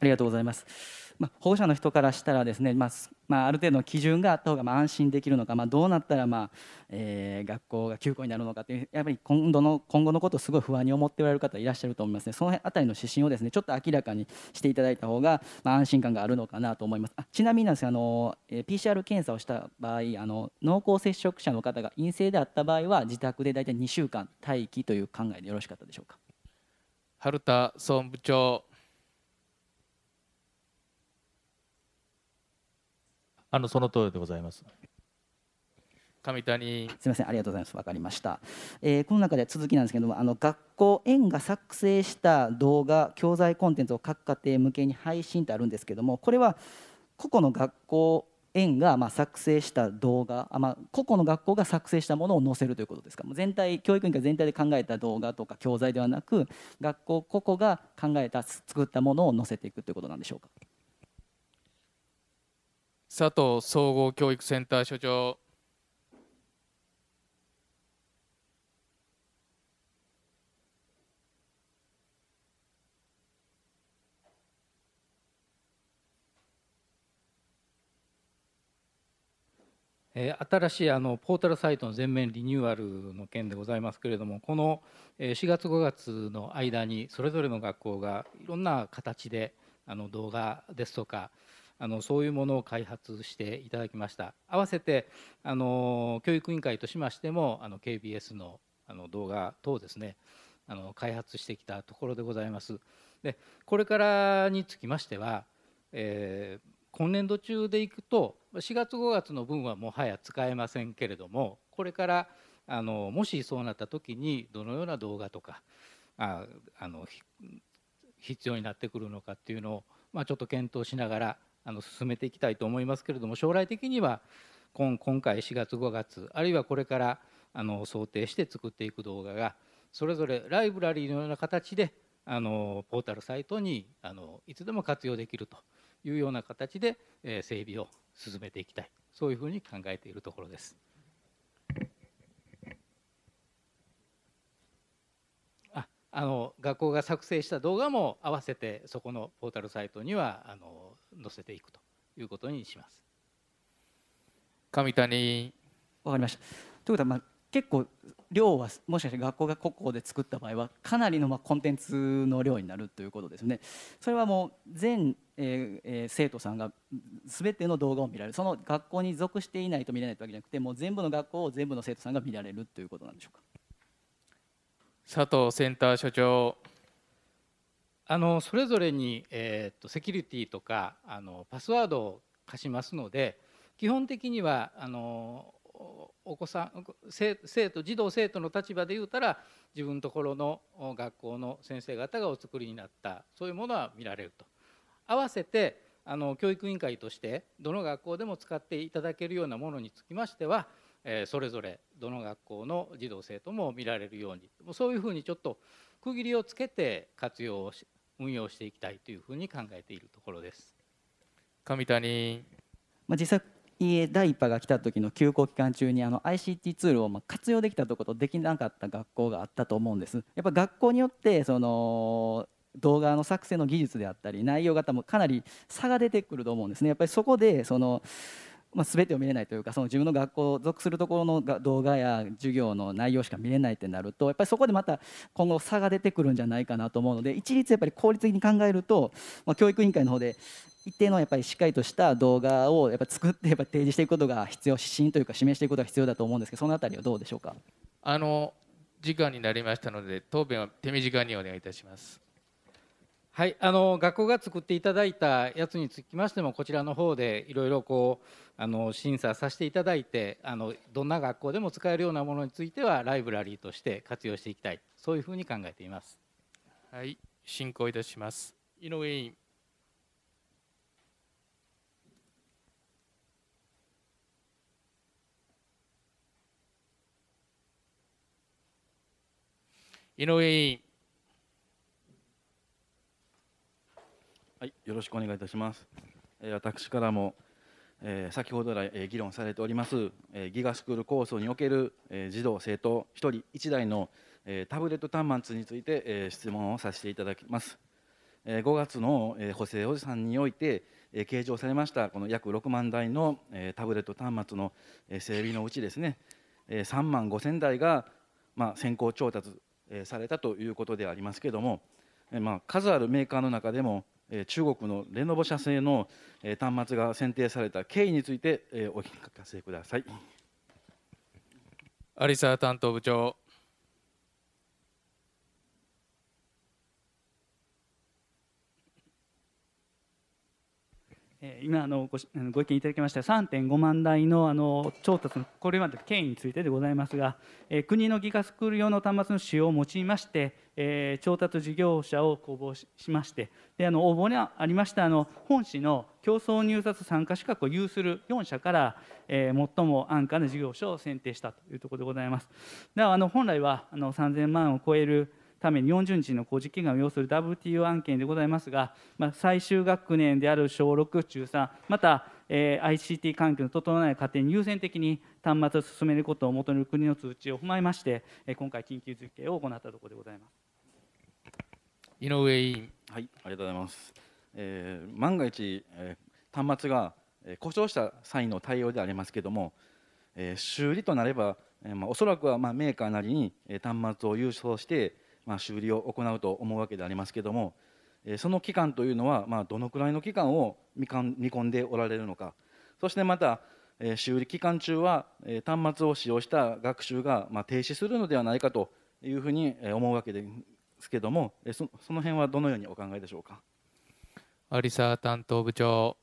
ありがとうございますまあ、保護者の人からしたらですね、まあまあ、ある程度の基準があった方がまあ安心できるのか、まあ、どうなったら、まあえー、学校が休校になるのかというやっぱり今度の今後のことをすごい不安に思っておられる方いらっしゃると思いますねその辺あたりの指針をですねちょっと明らかにしていただいた方が、まあ、安心感があるのかなと思いますあちなみになんですあの、えー、PCR 検査をした場合あの濃厚接触者の方が陰性であった場合は自宅で大体2週間待機という考えでよろしかったでしょうか春田総務部長あのその通りでございます。上谷すみませんありがとうございます分かりました、えー、この中で続きなんですけどもあの学校園が作成した動画教材コンテンツを各家庭向けに配信ってあるんですけどもこれは個々の学校園がま作成した動画あ、まあ、個々の学校が作成したものを載せるということですかもう全体教育委員会全体で考えた動画とか教材ではなく学校個々が考えた作ったものを載せていくということなんでしょうか。佐藤総合教育センター所長新しいあのポータルサイトの全面リニューアルの件でございますけれどもこの4月5月の間にそれぞれの学校がいろんな形であの動画ですとかあのそういうものを開発していただきました合わせてあの教育委員会としましてもあの KBS のあの動画等ですねあの開発してきたところでございますでこれからにつきましては、えー、今年度中でいくと4月5月の分はもはや使えませんけれどもこれからあのもしそうなった時にどのような動画とかああの必要になってくるのかっていうのを、まあ、ちょっと検討しながらあの進めていきたいと思いますけれども将来的には今今回4月5月あるいはこれからあの想定して作っていく動画がそれぞれライブラリーのような形であのポータルサイトにあのいつでも活用できるというような形で、え整備を進めていきたいそういうふうに考えているところです。ああの学校が作成した動画も合わせてそこのポータルサイトにはあの載せていくということにします。上谷わかりましたということは、まあ、結構量はもしかして学校が国庫で作った場合はかなりのまあコンテンツの量になるということですね。それはもう全、えーえー、生徒さんが全ての動画を見られるその学校に属していないと見られないというわけじゃなくてもう全部の学校を全部の生徒さんが見られるということなんでしょうか。佐藤センター所長あのそれぞれに、えー、とセキュリティとかあのパスワードを貸しますので基本的にはあのお子さん生徒児童生徒の立場で言うたら自分のところの学校の先生方がお作りになったそういうものは見られると。合わせてあの教育委員会としてどの学校でも使っていただけるようなものにつきましては、えそれぞれどの学校の児童生徒も見られるようにそういうふうにちょっと区切りをつけて活用を運用していきたいというふうに考えているところです上谷、まあ、実際第1波が来た時の休校期間中にあの ICT ツールをま活用できたところとできなかった学校があったと思うんです。やっぱ学校によってその動画の作成の技術であったり内容が多分かなり差が出てくると思うんですね。やっぱりそこでそのまあ、全てを見れないというかその自分の学校属するところの動画や授業の内容しか見れないってなるとやっぱりそこでまた今後差が出てくるんじゃないかなと思うので一律やっぱり効率的に考えると、まあ、教育委員会の方で一定のやっぱりしっかりとした動画をやっぱ作ってやっぱ提示していくことが必要指針というか示していくことが必要だと思うんですけどその辺りはどうでしょうかあの時間になりましたので答弁は手短にお願いいたします。はい、あの学校が作っていただいたやつにつきましてもこちらの方でいろいろこうあの審査させていただいてあのどんな学校でも使えるようなものについてはライブラリーとして活用していきたいそういうふうに考えています。はい、進行いたします。井上委員。井上委員。はい、よろしくお願いいたします。え私からも、えー、先ほど来、えー、議論されております、えギガスクール構想における、え児童生徒1人1台の、えタブレット端末について、え質問をさせていただきます。え5月の、え補正予算において、え計上されましたこの約6万台の、えタブレット端末の、え整備のうちですね、え3万5000台が、まあ、先行調達、えされたということでありますけれども、えまあ、数あるメーカーの中でも中国のレノボ社製の端末が選定された経緯についてお聞かせください。有沢担当部長今あのごご意見いただきました3.5万台のあの調達のこれまで経緯についてでございますが国のギガスクール用の端末の使用を用いましてえー、調達事業者を公募しましてであの応募にありましたあの本市の競争入札参加資格を有する4社から、えー、最も安価な事業者を選定したというところでございます。であの本来はあの3000万を超えるために40日の工事期間を要する WTO 案件でございますが、まあ、最終学年である小6、中3、また、えー、ICT 環境の整え過程に優先的に端末を進めることを求める国の通知を踏まえまして、今回、緊急実験を行ったところでございます。井上委員はいありがとうございます、えー、万が一、えー、端末が故障した際の対応でありますけども、えー、修理となれば、えーまあ、おそらくは、まあ、メーカーなりに、えー、端末を郵送して、まあ、修理を行うと思うわけでありますけども、えー、その期間というのは、まあ、どのくらいの期間を見かん見込んでおられるのかそしてまた、えー、修理期間中は、えー、端末を使用した学習が、まあ、停止するのではないかというふうに思うわけでですけどもそその辺はどのようにお考えでしょうか有沢担当部長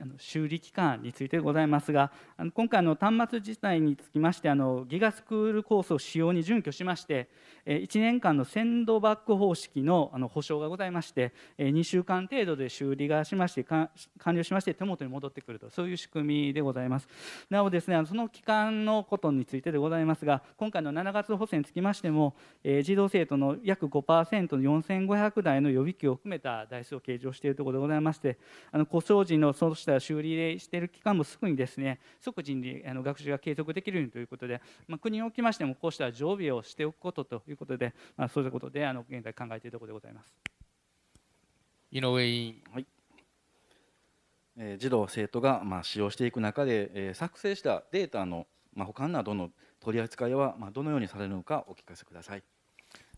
あの修理期間についてございますが、あの今回の端末自体につきましてあの、ギガスクールコース使用に準拠しまして、1年間の鮮度バック方式の保証がございまして2週間程度で修理がしまして完了しまして手元に戻ってくるとそういう仕組みでございますなおですねその期間のことについてでございますが今回の7月補正につきましても児童生徒の約5%の4500台の予備機を含めた台数を計上しているところでございましてあの故障時のそうした修理している期間もすぐにですね即時に学習が継続できるようにということで、まあ、国におきましてもこうした常備をしておくことというということで、まあ、そういうことであの現在考えているところでございます。井上委員、はいえー、児童生徒がまあ使用していく中で、えー、作成したデータのまあ保管などの取り扱いはまあどのようにされるのかお聞かせください。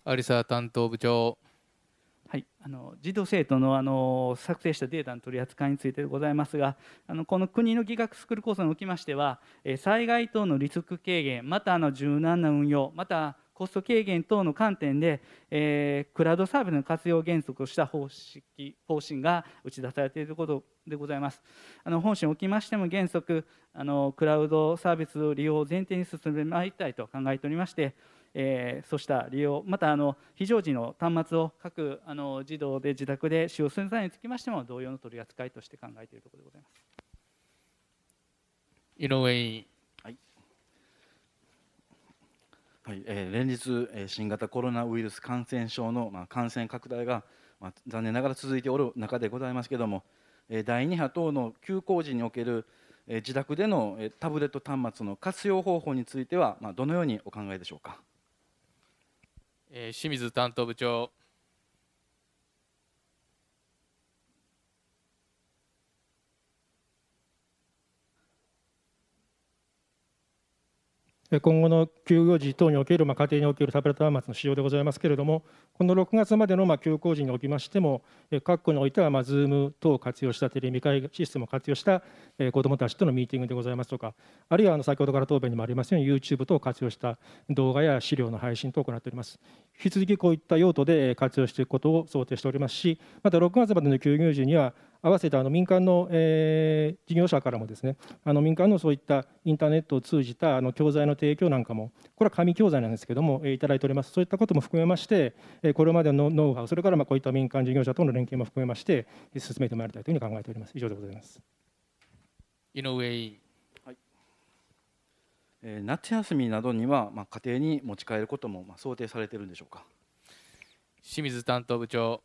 有沢担当部長。はい、あの児童生徒のあの作成したデータの取り扱いについてでございますがあのこの国の技学スクール構想におきましては災害等のリスク軽減またあの柔軟な運用またコスト軽減等の観点で、えー、クラウドサービスの活用原則をした方式方針が打ち出されていることでございます。あの本心におきましても原則あのクラウドサービスの利用を前提に進めてまいりたいと考えておりまして、えー、そうした利用、またあの非常時の端末を各あの児童で自宅で使用する際につきましても、同様の取り扱いとして考えているところでございます。井上はい、えー、連日、えー、新型コロナウイルス感染症の、まあ、感染拡大が、まあ、残念ながら続いておる中でございますけれども、えー、第2波等の休校時における、えー、自宅での、えー、タブレット端末の活用方法については、まあ、どのようにお考えでしょうか、えー、清水担当部長今後の休業時等における、まあ、家庭におけるタブレット端末の使用でございますけれども、この6月までの、まあ、休校時におきましても、各校においては、まあ、Zoom 等を活用したテレビ会システムを活用した、えー、子どもたちとのミーティングでございますとか、あるいはあの先ほどから答弁にもありますように、YouTube 等を活用した動画や資料の配信等を行っております。引き続きこういった用途で活用していくことを想定しておりますし、また6月までの休業時には、合わせてあの民間の、えー、事業者からもですねあの民間のそういったインターネットを通じたあの教材の提供なんかもこれは紙教材なんですけども、えー、いただいておりますそういったことも含めまして、えー、これまでのノウハウそれからまあこういった民間事業者との連携も含めまして、進めてまいりたいというふうに考えております以上でございます井上委員夏休みなどには、まあ、家庭に持ち帰ることも、まあ、想定されているんでしょうか清水担当部長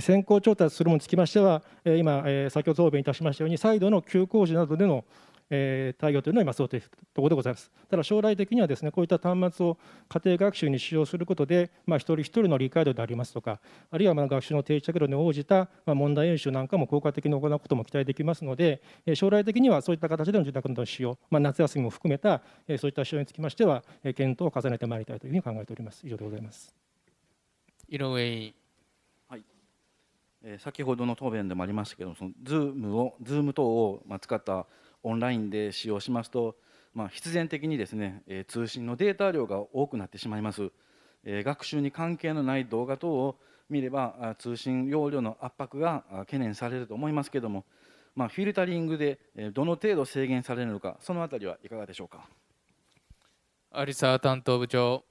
先行調達するものにつきましては、今、先ほど答弁いたしましたように、再度の休校時などでの対応というのは今、想定ところでございます。ただ、将来的にはですね、こういった端末を家庭学習に使用することで、ま一人一人の理解度でありますとか、あるいはまあ学習の定着度に応じた問題演習なんかも効果的に行うことも期待できますので、将来的にはそういった形での住宅の使用、まあ、夏休みも含めたそういった使用につきましては、検討を重ねてまいりたいというふうに考えております。以上でございます。井上え先ほどの答弁でもありましたけどその Zoom を Zoom 等を使ったオンラインで使用しますと、まあ、必然的にですね、え通信のデータ量が多くなってしまいます、え学習に関係のない動画等を見れば通信容量の圧迫が懸念されると思いますけども、まあ、フィルタリングでどの程度制限されるのかそのあたりはいかがでしょうか有沢担当部長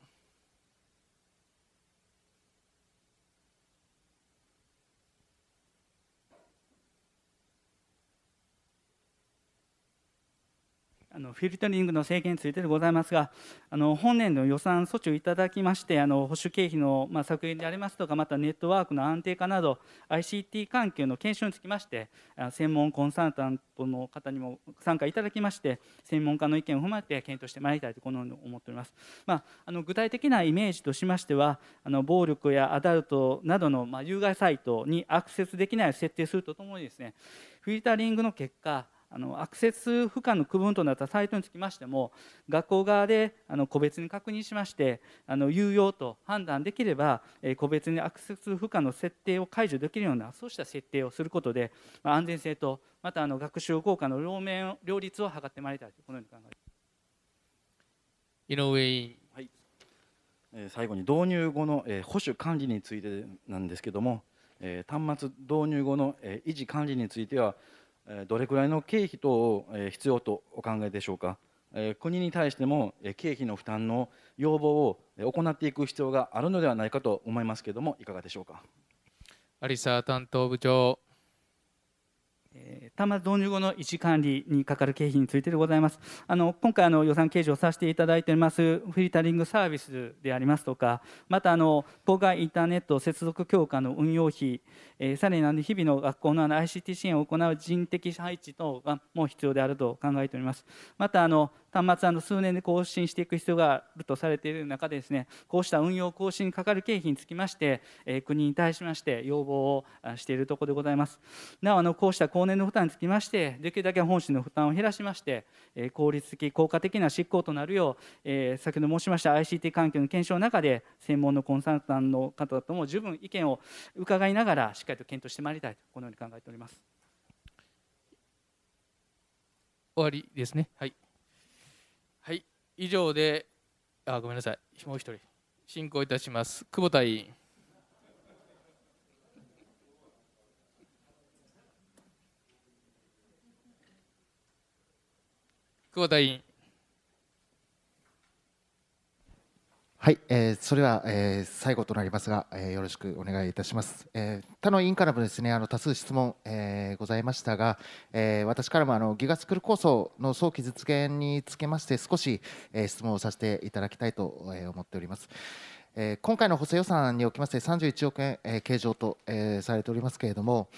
あのフィルタリングの制限についてでございますが、あの本年の予算措置をいただきまして、あの保守経費の、まあ、削減でありますとか、またネットワークの安定化など、ICT 関係の検証につきまして、専門コンサルタントの方にも参加いただきまして、専門家の意見を踏まえて検討してまいりたいと、このように思っております。まあ、あの具体的なイメージとしましては、あの暴力やアダルトなどの、まあ、有害サイトにアクセスできない設定するとともにですね、フィルタリングの結果、あのアクセス負荷の区分となったサイトにつきましても学校側であの個別に確認しましてあの有用と判断できれば、え個別にアクセス負荷の設定を解除できるようなそうした設定をすることで、ま安全性とまたあの学習効果の両面両立を図ってまいりたいとこのように考え井上委員最後に導入後の保守管理についてなんですけども端末導入後の維持管理についてはどれくらいの経費等を必要とお考えでしょうか。国に対しても経費の負担の要望を行っていく必要があるのではないかと思いますけれども、いかがでしょうか。有沢担当部長。端末導入後の維持管理にかかる経費についてでございます。あの今回あの予算計上させていただいておりますフィルタリングサービスでありますとか、またあの当該インターネット接続強化の運用費、えー、さらにあの日々の学校のあの ICT 支援を行う人的配置等がもう必要であると考えております。またあの端末あの数年で更新していく必要があるとされている中でですね、こうした運用更新にかかる経費につきまして、え国に対しまして要望をしているところでございます。なおあのこうした後年の負担つきましてできるだけ本心の負担を減らしまして、え効率的効果的な執行となるよう、え先ほど申しました ICT 環境の検証の中で専門のコンサルタントの方とも十分意見を伺いながらしっかりと検討してまいりたいとこのように考えております。終わりですね。はい。はい、以上で、あ、ごめんなさい。もう一人進行いたします。久保田委員。久保田委員。はい、えー、それは、えー、最後となりますが、えー、よろしくお願いいたします。えー、他の委員からもですね、あの多数質問、えー、ございましたが、えー、私からもあのギガスクール構想の早期実現につきまして少し、えー、質問をさせていただきたいと、えー、思っております。えー、今回の補正予算におきまして31億円、えー、計上と、えー、されておりますけれども。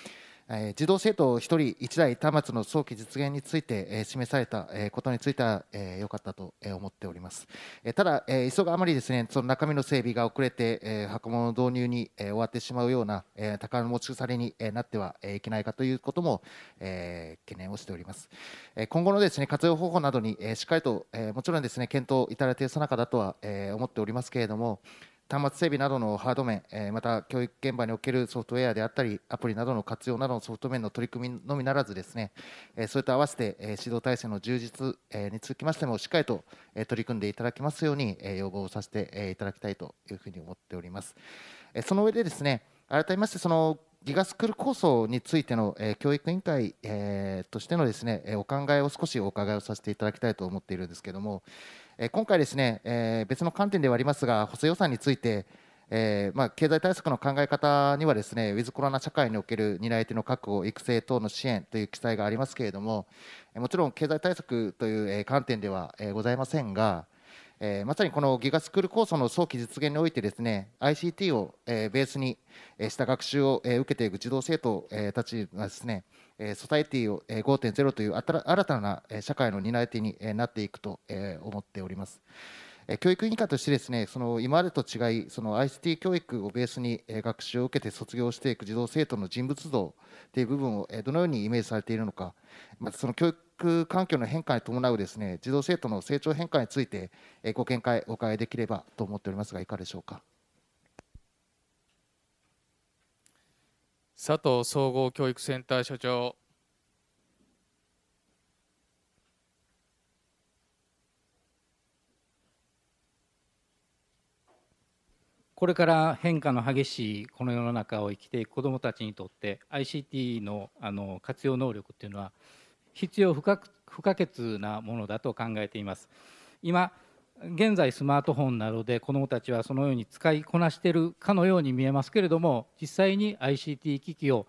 児童生徒1人1台端末の早期実現について示されたことについては良かったと思っておりますただ急ぐあまりですねその中身の整備が遅れて箱物導入に終わってしまうような宝の持ち腐れになってはいけないかということも懸念をしております今後のですね活用方法などにしっかりともちろんですね検討いただいている最中だとは思っておりますけれども端末整備などのハード面、また教育現場におけるソフトウェアであったり、アプリなどの活用などのソフト面の取り組みのみならず、ですね、それと合わせて、指導体制の充実、につきましても、しっかりと、取り組んでいただきますように、要望をさせて、いただきたいというふうに思っております。えその上でですね改めましてそのギガスクール構想についての、教育委員会、としてのですね、お考えを少しお伺いをさせていただきたいと思っているんですけれども、え今回ですね、え別の観点ではありますが補正予算についてえーまあ、経済対策の考え方にはですねウィズコロナ社会における担い手の確保育成等の支援という記載がありますけれどももちろん経済対策という観点ではございませんが、えー、まさにこのギガスクール構想の早期実現においてですね ICT をベースにした学習を受けていく児童生徒たちがですねソサエティを5.0という新たな社会の担い手になっていくと思っております。教育委員会としてですねその今までと違いその ICT 教育をベースに学習を受けて卒業していく児童生徒の人物像という部分をどのようにイメージされているのかまたその教育環境の変化に伴うですね児童生徒の成長変化についてご見解お伺いできればと思っておりますがいかがでしょうか。佐藤総合教育センター所長これから変化の激しいこの世の中を生きていく子どもたちにとって ICT のあの活用能力っていうのは必要不可不可欠なものだと考えています。今現在スマートフォンなどで子どもたちはそのように使いこなしているかのように見えますけれども実際に ICT 機器を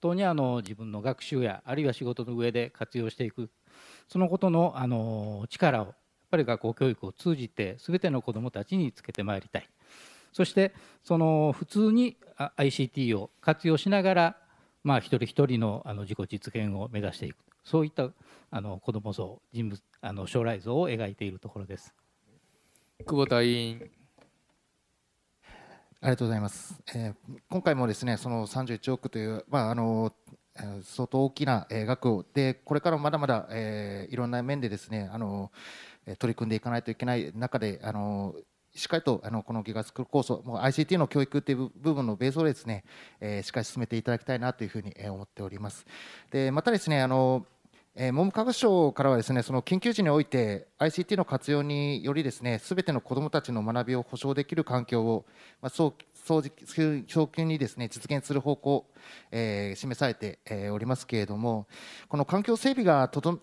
本当にあの自分の学習やあるいは仕事の上で活用していくそのことのあの力をやっぱり学校教育を通じて全ての子どもたちにつけてまいりたいそしてその普通に ICT を活用しながらまあ一人一人のあの自己実現を目指していくそういったあの子ども像人物あの将来像を描いているところです。久保田委員ありがとうございます、えー、今回もですねその31億という、まあ、あの相当大きなえ額をでこれからまだまだ、えー、いろんな面でですねあの取り組んでいかないといけない中であのしっかりとあのこのギガスクール構想もう ICT の教育という部分のベースをですね、えー、しっかり進めていただきたいなというふうに思っております。でまたですねあのえー、文部科学省からはですねその緊急時において ICT の活用によりですねすべての子どもたちの学びを保障できる環境を、まあ、早早急にですね実現する方向、えー、示されて、えー、おりますけれども、この環境整備が整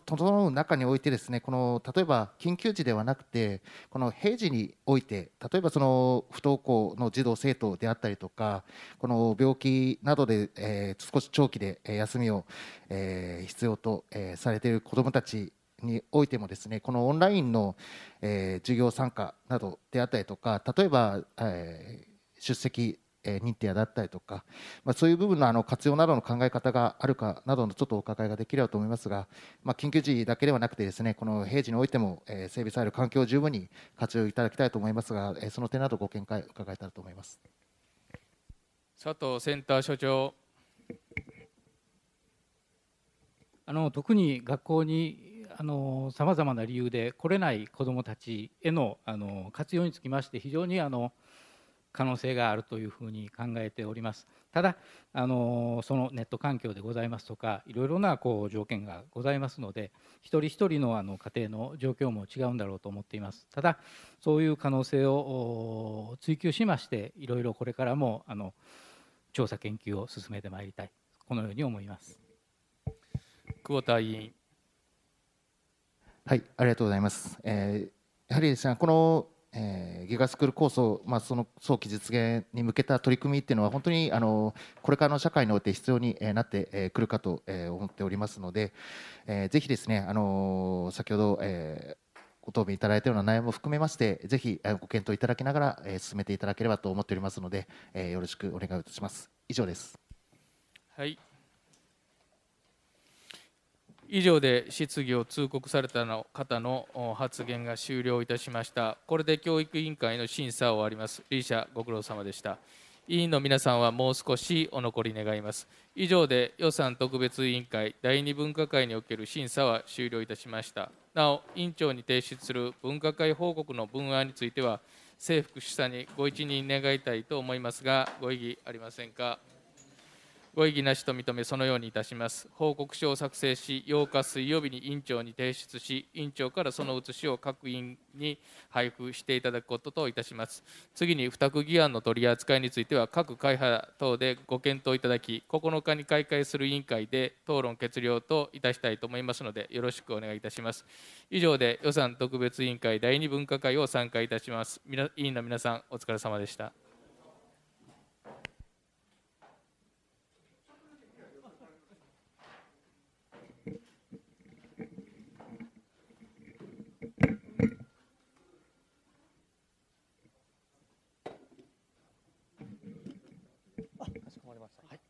う中において、ですねこの例えば緊急時ではなくて、この平時において、例えばその不登校の児童・生徒であったりとか、この病気などで、えー、少し長期で休みを、えー、必要と、えー、されている子どもたちにおいてもですねこのオンラインの、えー、授業参加などであったりとか例えば、えー、出席認定だったりとか、まあ、そういう部分のあの活用などの考え方があるかなどのちょっとお伺いができればと思いますが、まあ、緊急時だけではなくてですねこの平時においても、え整備される環境を十分に活用いただきたいと思いますが、えその点などご見解伺えたらと思います佐藤センター所長あの特に学校にさまざまな理由で来れない子どもたちへのあの活用につきまして非常にあの可能性があるというふうに考えております。ただあのそのネット環境でございますとかいろいろなこう条件がございますので一人一人のあの家庭の状況も違うんだろうと思っていますただそういう可能性を追求しましていろいろこれからもあの調査研究を進めてまいりたいこのように思います久保田委員はいありがとうございます、えー、やはりですねこのえー、ギガスクール構想、まあ、その早期実現に向けた取り組みっていうのは本当にあのこれからの社会において必要になってくるかと思っておりますので、えー、ぜひですねあの先ほど、えー、ご答弁いただいたような内容も含めましてぜひご検討いただきながら、え進めていただければと思っておりますので、えー、よろしくお願いいたします。以上です。はい以上で質疑を通告されたの方の発言が終了いたしました。これで教育委員会の審査を終わります。理事ご苦労様でした。委員の皆さんはもう少しお残り願います。以上で予算特別委員会第2分科会における審査は終了いたしました。なお、委員長に提出する分科会報告の文案については、政府主査にご一任願いたいと思いますが、ご異議ありませんか。ご異議なしと認め、そのようにいたします。報告書を作成し、8日水曜日に委員長に提出し、委員長からその写しを各委員に配布していただくことといたします。次に、付託議案の取り扱いについては、各会派等でご検討いただき、9日に開会する委員会で討論決了といたしたいと思いますので、よろしくお願いいたします。以上で予算特別委員会第2分科会を参加いたします。委員の皆さん、お疲れ様でした。